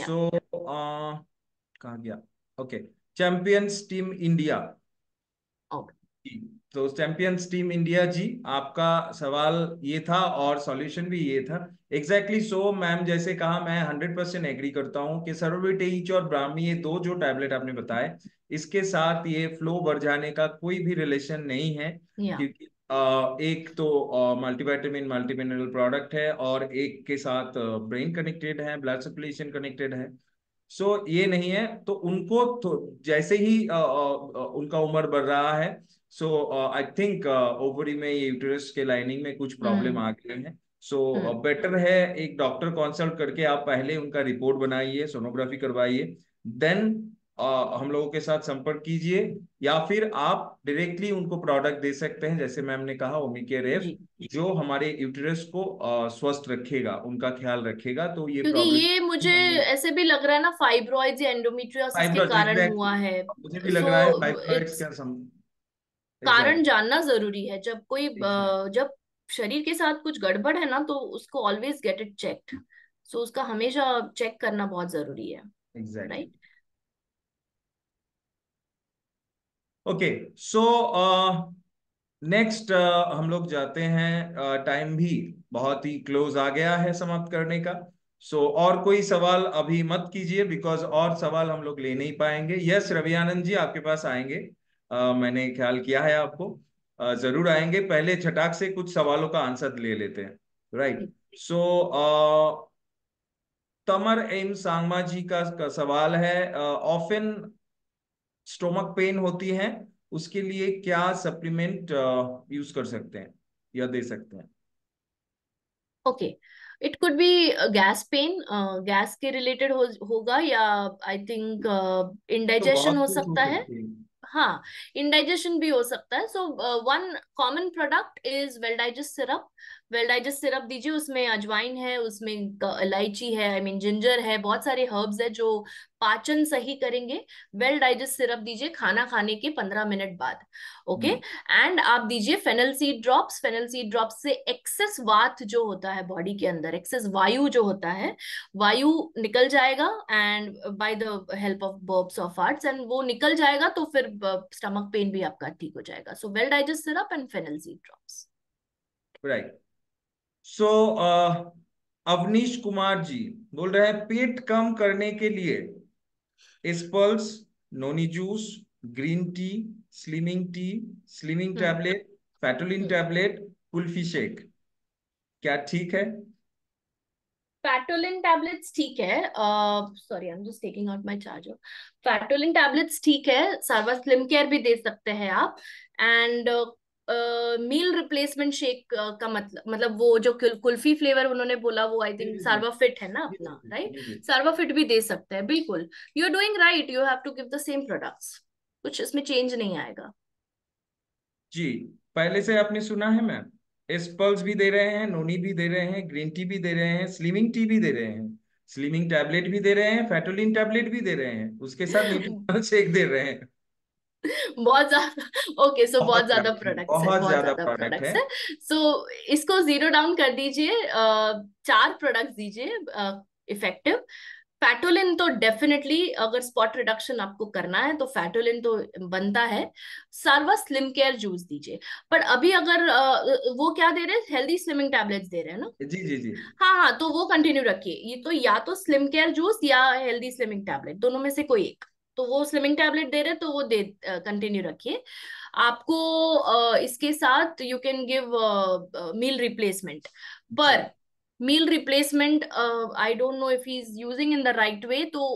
सो कहा गया ओके चैंपियंस टीम इंडिया तो चैंपियंस टीम इंडिया जी आपका सवाल ये था और सॉल्यूशन भी ये था एग्जैक्टली सो मैम जैसे कहा मैं हंड्रेड परसेंट एग्री करता हूँ कि सर्वेट ईच और ब्राह्मी ये दो जो टैबलेट आपने बताए इसके साथ ये फ्लो बढ़ जाने का कोई भी रिलेशन नहीं है क्योंकि एक तो मल्टीविटामिन मल्टी मिनरल प्रोडक्ट है और एक के साथ ब्रेन कनेक्टेड है ब्लड सर्कुलेशन कनेक्टेड है सो so, ये नहीं है तो उनको तो जैसे ही आ, आ, उनका उम्र बढ़ रहा है सो आई थिंक ओवरी में यूटरस के लाइनिंग में कुछ प्रॉब्लम हम्म। आ गई है सो so, बेटर हम्म। है एक डॉक्टर कंसल्ट करके आप पहले उनका रिपोर्ट बनाइए सोनोग्राफी करवाइए देन हम लोगों के साथ संपर्क कीजिए या फिर आप डायरेक्टली उनको प्रोडक्ट दे सकते हैं जैसे मैम ने कहा ओमिके रेफ जो हमारे यूटरस को स्वस्थ रखेगा उनका ख्याल रखेगा तो ये क्योंकि ये मुझे ऐसे भी लग रहा है ना फाइब्रॉइड या एंडोमेट्रियोसिस के कारण हुआ है मुझे भी लग रहा है फाइब्रॉइड क्या सम कारण जानना जरूरी है जब कोई जब शरीर के साथ कुछ गड़बड़ है ना तो उसको always get it check so उसका हमेशा चेक करना बहुत जरूरी है राइट ओके सो नेक्स्ट हम लोग जाते हैं टाइम uh, भी बहुत ही क्लोज आ गया है समाप्त करने का सो so, और कोई सवाल अभी मत कीजिए बिकॉज और सवाल हम लोग ले नहीं पाएंगे यस रवि आनंद जी आपके पास आएंगे uh, मैंने ख्याल किया है आपको uh, जरूर आएंगे पहले छटाक से कुछ सवालों का आंसर ले लेते हैं right so uh, Tamar M Sangma ji का, का सवाल है ऑफिन uh, स्टोमक पेन होती है उसके लिए क्या सप्लीमेंट यूज कर सकते हैं या दे सकते हैं okay it could be gas pain gas के रिलेटेड हो होगा या आई थिंक इंडाइजेशन तो हो सकता है हाँ इंडाइजेशन भी हो सकता है so one common product is Well Digest syrup Well Digest syrup दीजिए उसमें अजवाइन है उसमें इलायची है I I mean mean, ginger है बहुत सारे हर्ब्स है जो पाचन सही करेंगे वेल डाइजेस्ट सिरप दीजिए खाना खाने के पंद्रह मिनट बाद ओके okay? And hmm. आप दीजिए fennel seed drops fennel seed drops से एक्सेस वात जो होता है बॉडी के अंदर एक्सेस वायु जो होता है वायु निकल जाएगा and by the help of burps of arts and वो निकल जाएगा तो फिर स्टमक uh, पेन भी आपका ठीक हो जाएगा so Well Digest syrup and fennel seed drops right so so, Avneesh Kumar ji बोल रहे हैं पेट कम करने के लिए स्पल्स noni juice green tea slimming tea slimming tablet Fatolin tablet kulfi shake क्या ठीक है फैटोलिन टैबलेट्स ठीक है sorry I am just taking out my charger Fatolin tablets ठीक है सारवा स्लिम केयर भी दे सकते हैं आप and uh, meal replacement shake का मतलब मतलब वो जो कुल्फी फ्लेवर उन्होंने बोला वो आई थिंक सार्वा फिट है ना हम्म, अपना राइट सार्वा फिट भी दे सकते हैं बिल्कुल you are doing right you have to give the same products कुछ इसमें चेंज नहीं आएगा जी पहले से आपने सुना है मैम एस्पल्स भी दे रहे हैं नोनी भी दे रहे हैं ग्रीन टी भी दे रहे हैं स्लिमिंग टी भी दे रहे हैं स्लिमिंग टैबलेट भी दे रहे हैं फैटोलिन टैबलेट भी दे रहे हैं उसके साथ शेक <laughs> दे रहे हैं <laughs> बहुत ज्यादा ओके सो बहुत ज्यादा प्रोडक्ट है बहुत ज्यादा प्रोडक्ट है सो इसको जीरो डाउन कर दीजिए चार प्रोडक्ट दीजिए इफेक्टिव फैटोलिन तो डेफिनेटली अगर स्पॉट रिडक्शन आपको करना है तो फैटोलिन तो बनता है सर्वा स्लिम केयर जूस दीजिए पर अभी अगर वो क्या दे रहे हैं हेल्दी स्लिमिंग टैबलेट्स दे रहे हैं ना जी जी जी हाँ हाँ तो वो कंटिन्यू रखिए ये तो या तो स्लिम केयर जूस या हेल्दी स्लिमिंग टैबलेट दोनों में से कोई एक तो वो स्लिमिंग टैबलेट दे रहे तो वो दे कंटिन्यू रखिए आपको इसके साथ you can give meal replacement पर meal replacement I don't know if he is using in the right way तो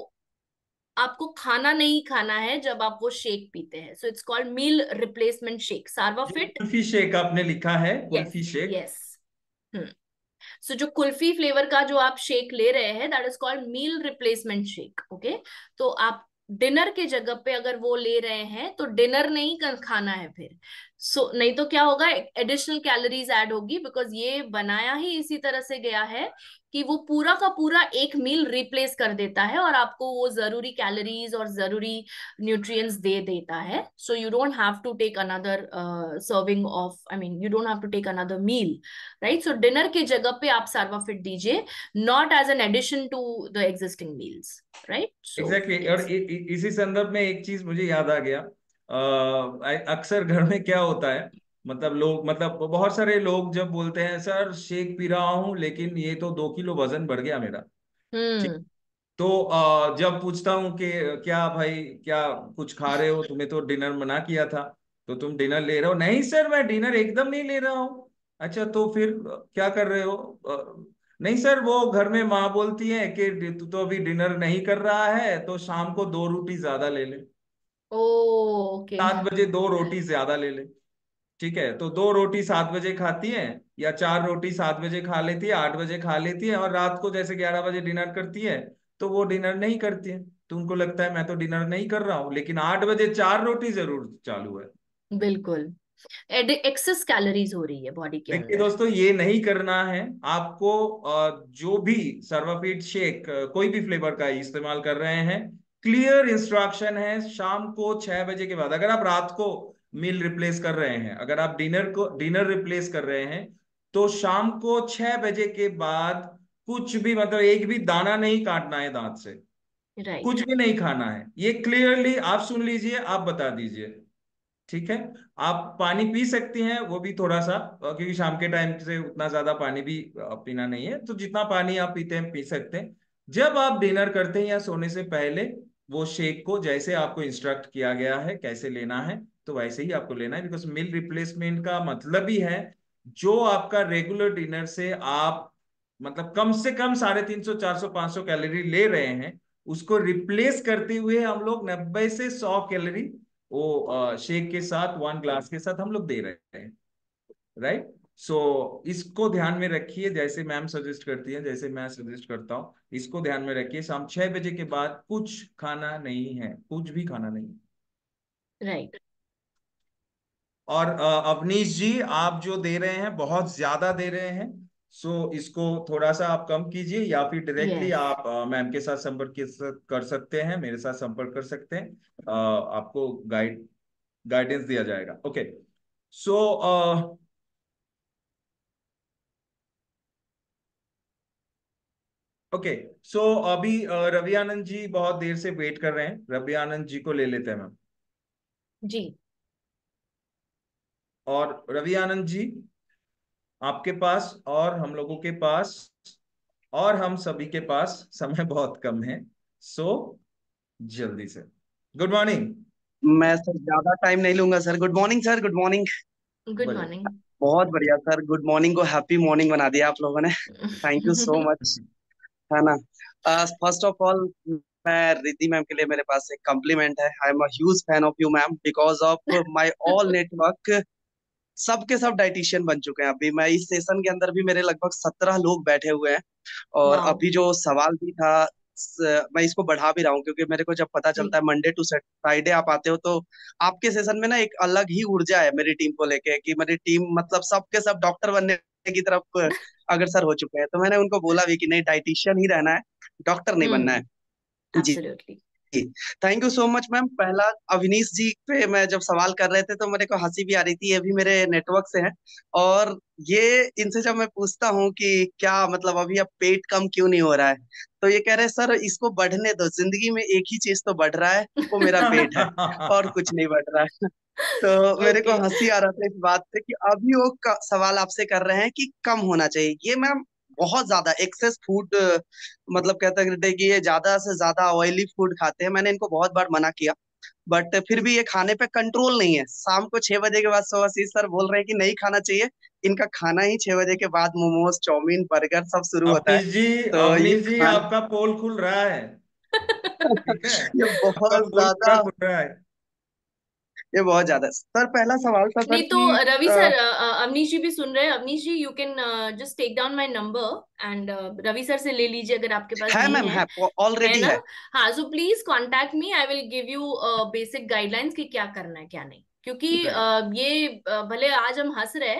आपको खाना नहीं खाना है जब आप वो शेक पीते हैं so it's called meal replacement shake Sarva fit kulfi shake आपने लिखा है कुल्फी शेक यस सो जो कुल्फी फ्लेवर का जो आप शेक ले रहे हैं that is called meal replacement shake okay तो आप डिनर के जगह पे अगर वो ले रहे हैं तो डिनर नहीं खाना है फिर सो so, नहीं तो क्या होगा एडिशनल कैलोरीज ऐड होगी बिकॉज ये बनाया ही इसी तरह से गया है कि वो पूरा का पूरा एक मील रिप्लेस कर देता है और आपको वो जरूरी कैलोरीज और जरूरी न्यूट्रिएंट्स दे देता है so you don't have to take another serving of I mean you don't have to take another meal right so dinner के जगह पे आप सर्वा फिट दीजिए not as an addition to the existing meals right exactly और इसी संदर्भ में एक चीज मुझे याद आ गया अक्सर घर में क्या होता है मतलब लोग मतलब बहुत सारे लोग जब बोलते हैं सर शेक पी रहा हूं लेकिन ये तो दो किलो वजन बढ़ गया मेरा हम्म। तो आ, जब पूछता हूँ कि क्या भाई क्या कुछ खा रहे हो तुम्हें तो डिनर मना किया था तो तुम डिनर ले रहे हो नहीं सर मैं डिनर एकदम नहीं ले रहा हूँ अच्छा तो फिर क्या कर रहे हो नहीं सर वो घर में माँ बोलती है कि तू तो अभी डिनर नहीं कर रहा है तो शाम को दो रोटी ज्यादा ले ले ओके सात हाँ। बजे दो रोटी ज्यादा ले ले ठीक है तो दो रोटी सात बजे खाती है या चार रोटी सात बजे खा लेती है आठ बजे खा लेती है और रात को जैसे ग्यारह बजे डिनर करती है तो वो डिनर नहीं करती है तो उनको लगता है मैं तो डिनर नहीं कर रहा हूँ लेकिन आठ बजे चार रोटी जरूर चालू है बिल्कुल एक्सेस कैलोरीज हो रही है बॉडी के देखिए दोस्तों ये नहीं करना है आपको जो भी सर्वाफीट शेक कोई भी फ्लेवर का इस्तेमाल कर रहे हैं क्लियर इंस्ट्रक्शन है शाम को छह बजे के बाद अगर आप रात को मील रिप्लेस कर रहे हैं अगर आप डिनर को डिनर रिप्लेस कर रहे हैं तो शाम को छह बजे के बाद कुछ भी मतलब एक भी दाना नहीं काटना है दांत से right. कुछ भी नहीं खाना है ये क्लियरली आप सुन लीजिए आप बता दीजिए ठीक है आप पानी पी सकती हैं वो भी थोड़ा सा क्योंकि शाम के टाइम से उतना ज्यादा पानी भी पीना नहीं है तो जितना पानी आप पीते हैं पी सकते हैं जब आप डिनर करते हैं या सोने से पहले वो शेक को जैसे आपको इंस्ट्रक्ट किया गया है कैसे लेना है तो वैसे ही आपको लेना है बिकॉज मिल रिप्लेसमेंट का मतलब ही है जो आपका रेगुलर डिनर से आप मतलब कम से कम साढ़े तीन सौ चार सौ पांच सौ कैलोरी ले रहे हैं उसको रिप्लेस करते हुए हम लोग नब्बे से सौ कैलोरी वो शेक के साथ वन ग्लास के साथ हम लोग दे रहे हैं राइट सो so, इसको ध्यान में रखिए जैसे मैम सजेस्ट करती है जैसे मैं सजेस्ट करता हूँ इसको ध्यान में रखिए शाम छह बजे के बाद कुछ खाना नहीं है कुछ भी खाना नहीं राइट right. और अवनीश जी आप जो दे रहे हैं बहुत ज्यादा दे रहे हैं सो so, इसको थोड़ा सा आप कम कीजिए या फिर डायरेक्टली yes. आप मैम के साथ संपर्क कर सकते हैं मेरे साथ संपर्क कर सकते हैं आपको गाइड गाइडेंस दिया जाएगा okay okay. So so, okay so अभी रवि आनंद जी बहुत देर से वेट कर रहे हैं रवि आनंद जी को ले लेते हैं मैम जी और रवि आनंद जी आपके पास और हम लोगों के पास और हम सभी के पास समय बहुत कम है सो so, जल्दी से गुड मॉर्निंग मैं सर ज्यादा टाइम नहीं लूंगा sir good morning sir good morning good morning बहुत बढ़िया सर गुड मॉर्निंग को हैप्पी मॉर्निंग बना दिया आप लोगों ने थैंक यू सो मच है ना फर्स्ट ऑफ ऑल मैं रिद्धि मैम के लिए मेरे पास एक कॉम्प्लीमेंट है I am huge fan of you ma'am because of my all network सबके सब डाइटिशियन बन चुके हैं अभी मैं इस सेशन के अंदर भी मेरे लगभग सत्रह लोग बैठे हुए हैं और अभी जो सवाल भी था स, मैं इसको बढ़ा भी रहा हूँ क्योंकि मेरे को जब पता चलता है मंडे टू फ्राइडे आप आते हो तो आपके सेशन में ना एक अलग ही ऊर्जा है मेरी टीम को लेके कि मेरी टीम मतलब सबके सब, सब डॉक्टर बनने की तरफ अग्रसर हो चुके हैं तो मैंने उनको बोला भी कि नहीं डाइटिशियन ही रहना है डॉक्टर नहीं बनना है जी thank you so much ma'am पहला अविनीश जी पे मैं जब सवाल कर रहे थे तो मेरे को हंसी भी आ रही थी ये भी मेरे नेटवर्क से हैं और ये इनसे जब मैं पूछता हूँ कि क्या मतलब अभी अब पेट कम क्यों नहीं हो रहा है तो ये कह रहे सर इसको बढ़ने दो जिंदगी में एक ही चीज तो बढ़ रहा है वो मेरा पेट है और कुछ नहीं बढ़ रहा है तो <laughs> मेरे को हंसी आ रहा था इस बात पे कि अभी वो सवाल आपसे कर रहे हैं कि कम होना चाहिए ये मैम बहुत ज्यादा एक्सेस फूड मतलब कहते हैं कि ये ज्यादा से ज्यादा ऑयली फूड खाते हैं मैंने इनको बहुत बार मना किया बट फिर भी ये खाने पे कंट्रोल नहीं है शाम को छह बजे के बाद सो सवासी सर बोल रहे हैं कि नहीं खाना चाहिए इनका खाना ही छह बजे के बाद मोमोज चाउमीन बर्गर सब शुरू होता है जी, तो ये जी आपका पोल खुल रहा है <laughs> ये बहुत ज्यादा ये बहुत ज्यादा सर पहला सवाल था नहीं तो रवि सर अवनीश जी भी सुन रहे हैं Avneesh ji you can just take down my number and Ravi sir से ले लीजिए अगर आपके पास है मैम है ऑलरेडी है हां so please contact me I will give you basic guidelines कि क्या करना है क्या नहीं क्योंकि ये भले आज हम हंस रहे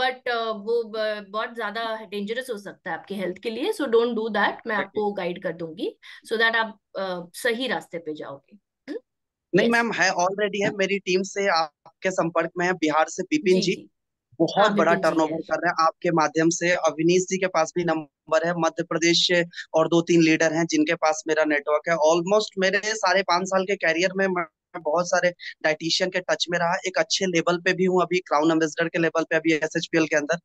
बट वो बहुत ज्यादा डेंजरस हो सकता है आपके हेल्थ के लिए सो डोंट डू दैट मैं आपको गाइड कर दूंगी सो so दैट आप सही रास्ते पे जाओगे नहीं मैम है ऑलरेडी है मेरी टीम से आपके संपर्क में है बिहार से बिपिन जी, जी बहुत हाँ, बड़ा टर्नओवर कर रहे हैं आपके माध्यम से अविनीश जी के पास भी नंबर है मध्य प्रदेश से और दो तीन लीडर हैं जिनके पास मेरा नेटवर्क है ऑलमोस्ट मेरे सारे पांच साल के कैरियर में बहुत सारे डाइटिशियन के टच में रहा एक अच्छे लेवल पे भी हूँ अभी क्राउन एम्बेसडर के लेवल पे अभी एस के अंदर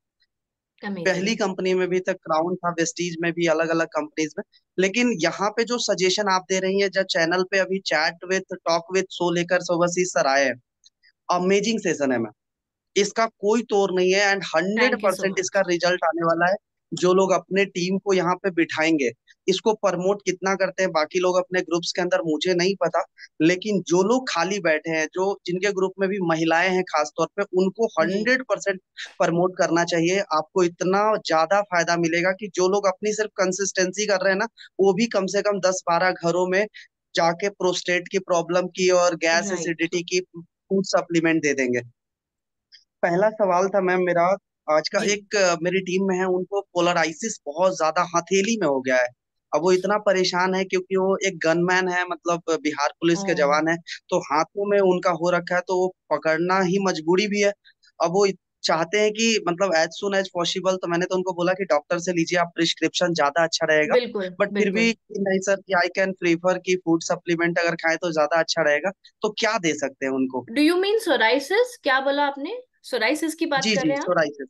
पहली कंपनी में भी तक क्राउन था वेस्टीज में भी अलग अलग कंपनीज में लेकिन यहाँ पे जो सजेशन आप दे रही हैं जब चैनल पे अभी चैट विथ टॉक विथ सो लेकर सोवसी सर आए हैं अमेजिंग सेशन है मैम इसका कोई तोड़ नहीं है एंड हंड्रेड परसेंट इसका रिजल्ट आने वाला है जो लोग अपने टीम को यहाँ पे बिठाएंगे इसको प्रमोट कितना करते हैं बाकी लोग अपने ग्रुप्स के अंदर मुझे नहीं पता लेकिन जो लोग खाली बैठे हैं जो जिनके ग्रुप में भी महिलाएं हैं खासतौर पे उनको हंड्रेड परसेंट प्रमोट करना चाहिए आपको इतना ज्यादा फायदा मिलेगा कि जो लोग अपनी सिर्फ कंसिस्टेंसी कर रहे हैं ना वो भी कम से कम दस बारह घरों में जाके प्रोस्टेट की प्रॉब्लम की और गैस एसिडिटी की फूड सप्लीमेंट दे देंगे पहला सवाल था मैम मेरा आज का एक मेरी टीम में है उनको पोलराइसिस बहुत ज्यादा हथेली में हो गया है अब वो इतना परेशान है क्योंकि वो एक गनमैन है मतलब बिहार पुलिस के हाँ। जवान है तो हाथों में उनका हो रखा है तो वो पकड़ना ही मजबूरी भी है अब वो चाहते हैं कि मतलब एज सुन एज पॉसिबल तो मैंने तो उनको बोला कि डॉक्टर से लीजिए आप प्रिस्क्रिप्शन ज्यादा अच्छा रहेगा बट फिर भी नहीं सर कि आई कैन प्रीफर कि फूड सप्लीमेंट अगर खाएं तो ज्यादा अच्छा रहेगा तो क्या दे सकते हैं उनको डू यू मीन सोराइसिस क्या बोला आपने सोराइसिस की बात जी कर जी, रहे हैं सोराइसिस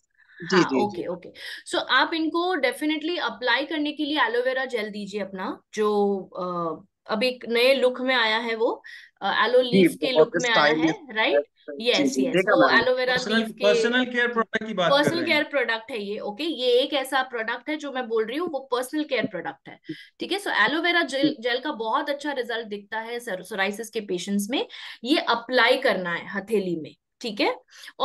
हाँ, ओके ओके सो आप इनको डेफिनेटली अप्लाई करने के लिए एलोवेरा जेल दीजिए अपना जो uh, अब एक नए लुक में आया है वो एलो लीफ के लुक में आया है राइट यस यस तो एलोवेरा पर्सनल केयर प्रोडक्ट है ये ओके okay? ये एक ऐसा प्रोडक्ट है जो मैं बोल रही हूँ वो पर्सनल केयर प्रोडक्ट है ठीक है सो एलोवेरा जेल जेल का बहुत अच्छा रिजल्ट दिखता है सर, के पेशेंट्स में ये अप्लाई करना है हथेली में ठीक है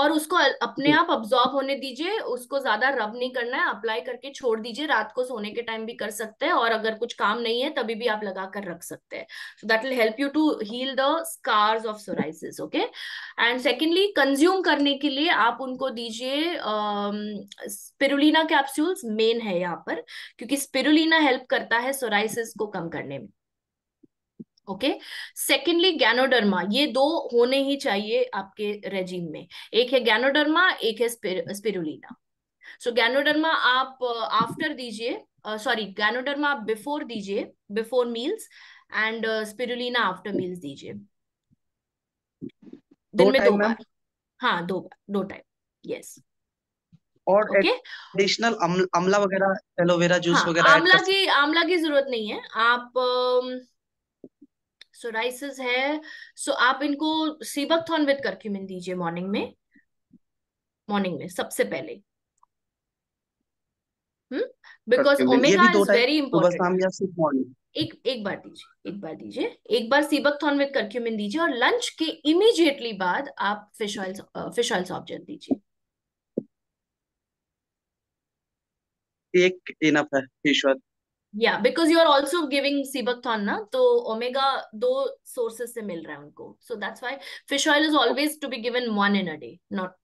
और उसको अपने आप अब्जॉर्ब होने दीजिए उसको ज्यादा रब नहीं करना है अप्लाई करके छोड़ दीजिए रात को सोने के टाइम भी कर सकते हैं और अगर कुछ काम नहीं है तभी भी आप लगा कर रख सकते हैं so that will help you to heal the scars of psoriasis okay and secondly consume करने के लिए आप उनको दीजिए स्पिरुलिना कैप्सूल्स मेन है यहाँ पर क्योंकि स्पिरुलिना हेल्प करता है सोराइसिस को कम करने में ओके सेकेंडली गैनोडर्मा ये दो होने ही चाहिए आपके रेजिम में एक है गैनोडर्मा एक है स्पिरुलिना सो गैनोडर्मा आप आफ्टर uh, दीजिए सॉरी uh, गैनोडर्मा आप बिफोर दीजिए before meals and spirulina after meals दीजिए दिन में दो बार हाँ दो बार दो टाइम यस और एडिशनल अमला वगैरह एलोवेरा हाँ, जूस वगैरह आमला की आमला की जरूरत नहीं है आप um, सोराइसिस है सो so आप इनको सीबक थॉन विद करक्यूमिन दीजिए मॉर्निंग में मॉर्निंग में सबसे पहले because omega is very important एक एक बार दीजिए एक बार दीजिए एक बार सीबक थॉन विद करक्यूमिन दीजिए और लंच के इमीजिएटली बाद आप fish oil fish oil softgel दीजिए एक इनफ है फिश ऑयल या because you are also giving seabuckthorn ना तो ओमेगा दो सोर्सेस से मिल रहा है उनको so that's why fish oil is always to be given one in a day not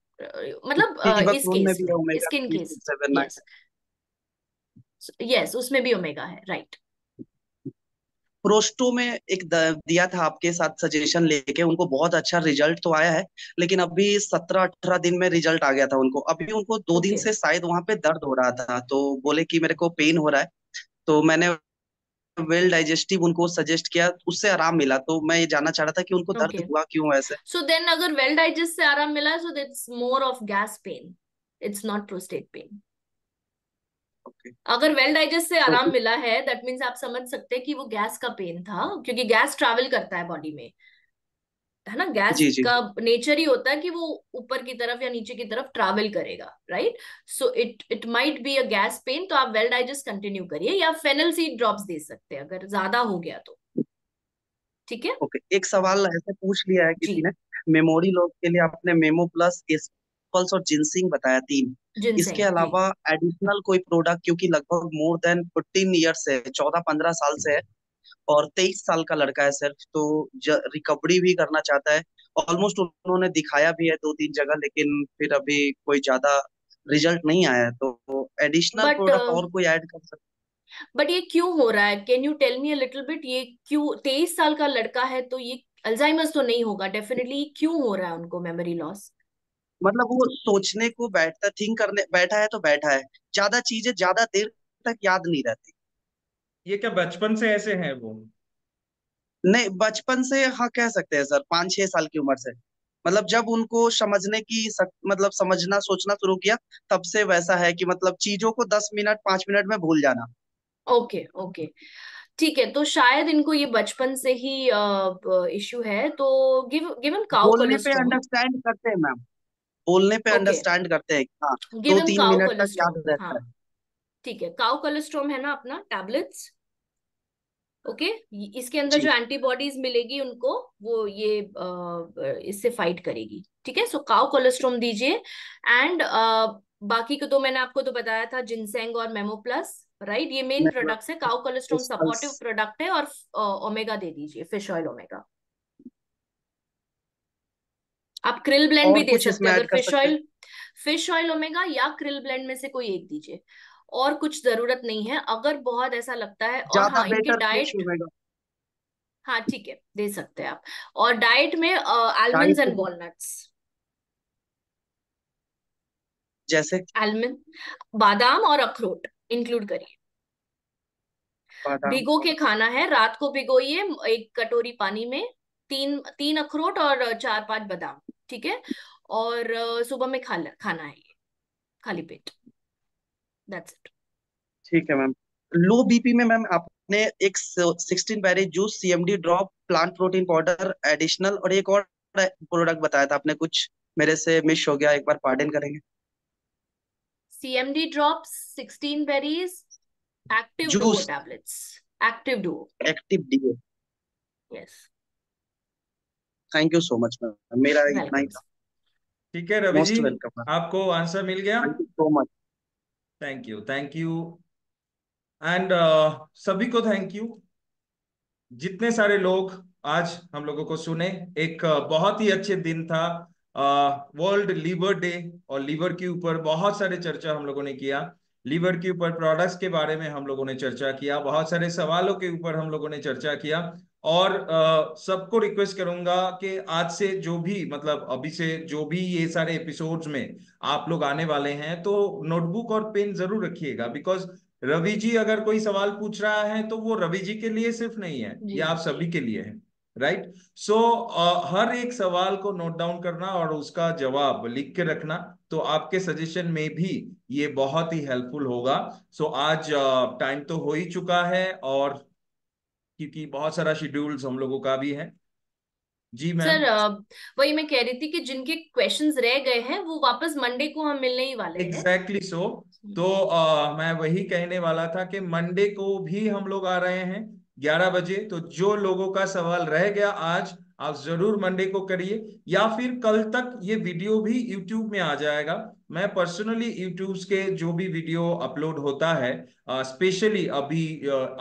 मतलब स्किन केस यस उसमें भी ओमेगा है राइट प्रोस्टो में एक दिया था आपके साथ सजेशन लेके उनको बहुत अच्छा रिजल्ट तो आया है लेकिन अभी सत्रह अठारह दिन में रिजल्ट आ गया था उनको अभी उनको दो दिन से शायद वहां पे दर्द हो रहा था तो बोले कि मेरे को पेन हो रहा है तो मैंने वेल डाइजेस्टिव उनको सजेस्ट किया उससे आराम मिला तो मैं ये जानना चाह रहा था कि उनको दर्द okay. हुआ क्यों ऐसे सो देन अगर वेल डाइजेस्ट से आराम मिला so that's more of gas pain it's not prostate pain अगर वेल डाइजेस्ट से आराम okay. मिला है दैट मींस आप समझ सकते हैं कि वो गैस का पेन था क्योंकि गैस ट्रैवल करता है बॉडी में है ना गैस जी, जी. का नेचर ही होता है कि वो ऊपर की तरफ या नीचे की तरफ ट्रैवल करेगा right so it it might be a gas pain तो आप वेल डाइजेस्ट कंटिन्यू करिए या फेनल सीड ड्रॉप्स दे सकते हैं अगर ज्यादा हो गया तो ठीक है ओके एक सवाल ऐसे पूछ लिया है किसी ने मेमोरी लॉस के लिए आपने मेमो प्लस एस्पल्स और जिनसिंग बताया तीन इसके अलावा एडिशनल कोई प्रोडक्ट क्योंकि लगभग मोर देन 15 इयर्स है 14 15 साल से है और तेईस साल का लड़का है सिर्फ तो रिकवरी भी करना चाहता है ऑलमोस्ट उन्होंने दिखाया भी है दो तीन जगह लेकिन फिर अभी कोई ज्यादा रिजल्ट नहीं आया तो एडिशनल प्रोडक्ट uh, और कोई ऐड कर सकते बट ये क्यों हो रहा है can you tell me a little bit ये क्यों तेईस साल का लड़का है तो ये अल्जाइमस तो नहीं होगा डेफिनेटली क्यों हो रहा है उनको मेमोरी लॉस मतलब वो सोचने को बैठता थिंक करने बैठा है तो बैठा है ज्यादा चीजें ज्यादा देर तक याद नहीं रहती ये क्या बचपन से ऐसे हैं वो नहीं बचपन से हाँ कह सकते हैं सर पाँच छह साल की उम्र से मतलब जब उनको समझने की सक, मतलब समझना सोचना शुरू किया तब से वैसा है कि मतलब चीजों को दस मिनट पांच मिनट में भूल जाना ओके ओके ठीक है तो शायद इनको ये बचपन से ही इश्यू है तो गिव गिवन काउ बोलने पे अंडरस्टैंड करते हैं मैम बोलने पे अंडरस्टैंड करते हैं हाँ दो तीन मिनट तक याद रहता हाँ। है ठीक है काउ कोलेस्ट्रोम है ना अपना टैबलेट्स ओके okay? इसके अंदर जो एंटीबॉडीज मिलेगी उनको वो ये इससे फाइट करेगी ठीक है सो काउ कोलेस्ट्रोम दीजिए एंड बाकी को तो मैंने आपको तो बताया था जिनसेंग और मेमो प्लस राइट ये मेन प्रोडक्ट्स है काउ कोलेस्ट्रोम सपोर्टिव प्रोडक्ट है और ओमेगा दे दीजिए फिश ऑयल ओमेगा आप क्रिल ब्लेंड भी दे सकते हैं अगर fish oil fish oil omega या क्रिल ब्लेंड में से कोई एक दीजिए और कुछ जरूरत नहीं है अगर बहुत ऐसा लगता है और हाँ इनके डाइट हाँ ठीक है दे सकते हैं आप और डाइट में आलमंड एंड वॉलनट्स जैसे आलमंड बादाम और अखरोट इंक्लूड करिए भिगो के खाना है रात को भिगोइए एक कटोरी पानी में तीन तीन अखरोट और चार पांच बादाम ठीक है और सुबह में खा खाना है ये खाली पेट दैट्स इट ठीक है मैम लो बीपी में मैम आपने एक sixteen berries juice CMD drop plant protein powder additional और एक और प्रोडक्ट बताया था आपने कुछ मेरे से मिस हो गया एक बार पार्डन करेंगे CMD drop 16 berries active duo tablets active duo active duo yes thank you so much ma'am मेरा इतना ही ठीक है रवि जी आपको आंसर मिल गया thank you so much thank you thank you and uh, सभी को थैंक यू जितने सारे लोग आज हम लोगों को सुने एक uh, बहुत ही अच्छे दिन था वर्ल्ड लीवर डे और लीवर के ऊपर बहुत सारे चर्चा हम लोगों ने किया लीवर के ऊपर प्रोडक्ट्स के बारे में हम लोगों ने चर्चा किया बहुत सारे सवालों के ऊपर हम लोगों ने चर्चा किया और uh, सबको रिक्वेस्ट करूंगा कि आज से जो भी मतलब अभी से जो भी ये सारे एपिसोड्स में आप लोग आने वाले हैं तो नोटबुक और पेन जरूर रखिएगा बिकॉज रवि जी अगर कोई सवाल पूछ रहा है तो वो रवि जी के लिए सिर्फ नहीं है ये आप सभी के लिए है right right? So so, uh, हर एक सवाल को नोट डाउन करना और उसका जवाब लिख के रखना तो आपके सजेशन में भी ये बहुत ही हेल्पफुल होगा सो so, आज टाइम uh, तो हो ही चुका है और क्योंकि बहुत सारा शेड्यूल्स हम लोगों का भी है जी मैम सर वही मैं कह रही थी कि जिनके क्वेश्चंस रह गए हैं वो वापस मंडे को हम मिलने ही वाले एग्जैक्टली exactly सो so. तो आ, मैं वही कहने वाला था कि मंडे को भी हम लोग आ रहे हैं ग्यारह बजे तो जो लोगों का सवाल रह गया आज आप जरूर मंडे को करिए या फिर कल तक ये वीडियो भी यूट्यूब में आ जाएगा मैं पर्सनली यूट्यूब के जो भी वीडियो अपलोड होता है स्पेशली अभी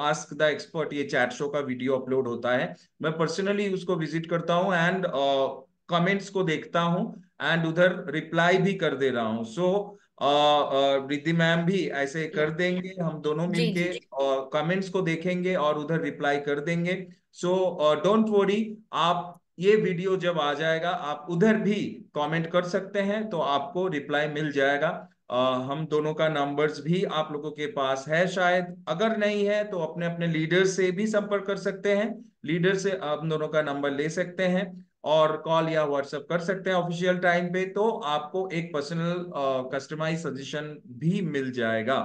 आस्क द एक्सपर्ट ये चैट शो का वीडियो अपलोड होता है मैं पर्सनली उसको विजिट करता हूँ एंड कमेंट्स को देखता हूँ एंड उधर रिप्लाई भी कर दे रहा हूँ सो रिद्धि मैम भी ऐसे कर देंगे हम दोनों मिलके कमेंट्स को देखेंगे और उधर रिप्लाई कर देंगे सो डोंट वरी आप ये वीडियो जब आ जाएगा आप उधर भी कमेंट कर सकते हैं तो आपको रिप्लाई मिल जाएगा आ, हम दोनों का नंबर्स भी आप लोगों के पास है शायद अगर नहीं है तो अपने अपने लीडर से भी संपर्क कर सकते हैं लीडर से आप दोनों का नंबर ले सकते हैं और कॉल या व्हाट्सएप कर सकते हैं ऑफिशियल टाइम पे तो आपको एक पर्सनल कस्टमाइज सजेशन भी मिल जाएगा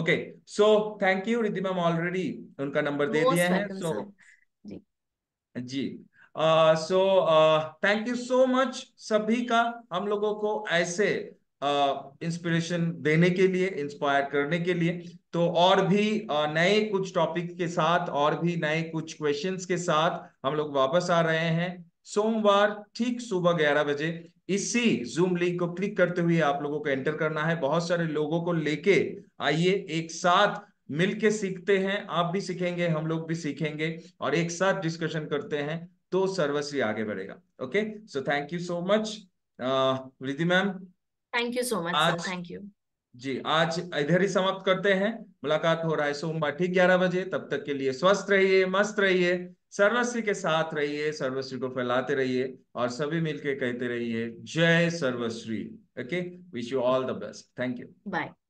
okay so thank you Ridhi ma'am already उनका नंबर दे दिया है सो so, जी so thank you so much सभी का हम लोगों को ऐसे इंस्पिरेशन uh, देने के लिए इंस्पायर करने के लिए तो और भी uh, नए कुछ टॉपिक के साथ और भी नए कुछ क्वेश्चंस के साथ हम लोग वापस आ रहे हैं सोमवार ठीक सुबह ग्यारह बजे इसी जूम लिंक को क्लिक करते हुए आप लोगों को एंटर करना है बहुत सारे लोगों को लेके आइए एक साथ मिलके सीखते हैं आप भी सीखेंगे हम लोग भी सीखेंगे और एक साथ डिस्कशन करते हैं तो सर्वश्री आगे बढ़ेगा okay so thank you so much Ridhi ma'am thank you so much आज थैंक यू जी आज इधर ही समाप्त करते हैं मुलाकात हो रहा है सोमवार ठीक ग्यारह बजे तब तक के लिए स्वस्थ रहिए मस्त रहिए सर्वश्री के साथ रहिए सर्वश्री को फैलाते रहिए और सभी मिलके कहते रहिए जय Sarvashri okay wish you all the best thank you bye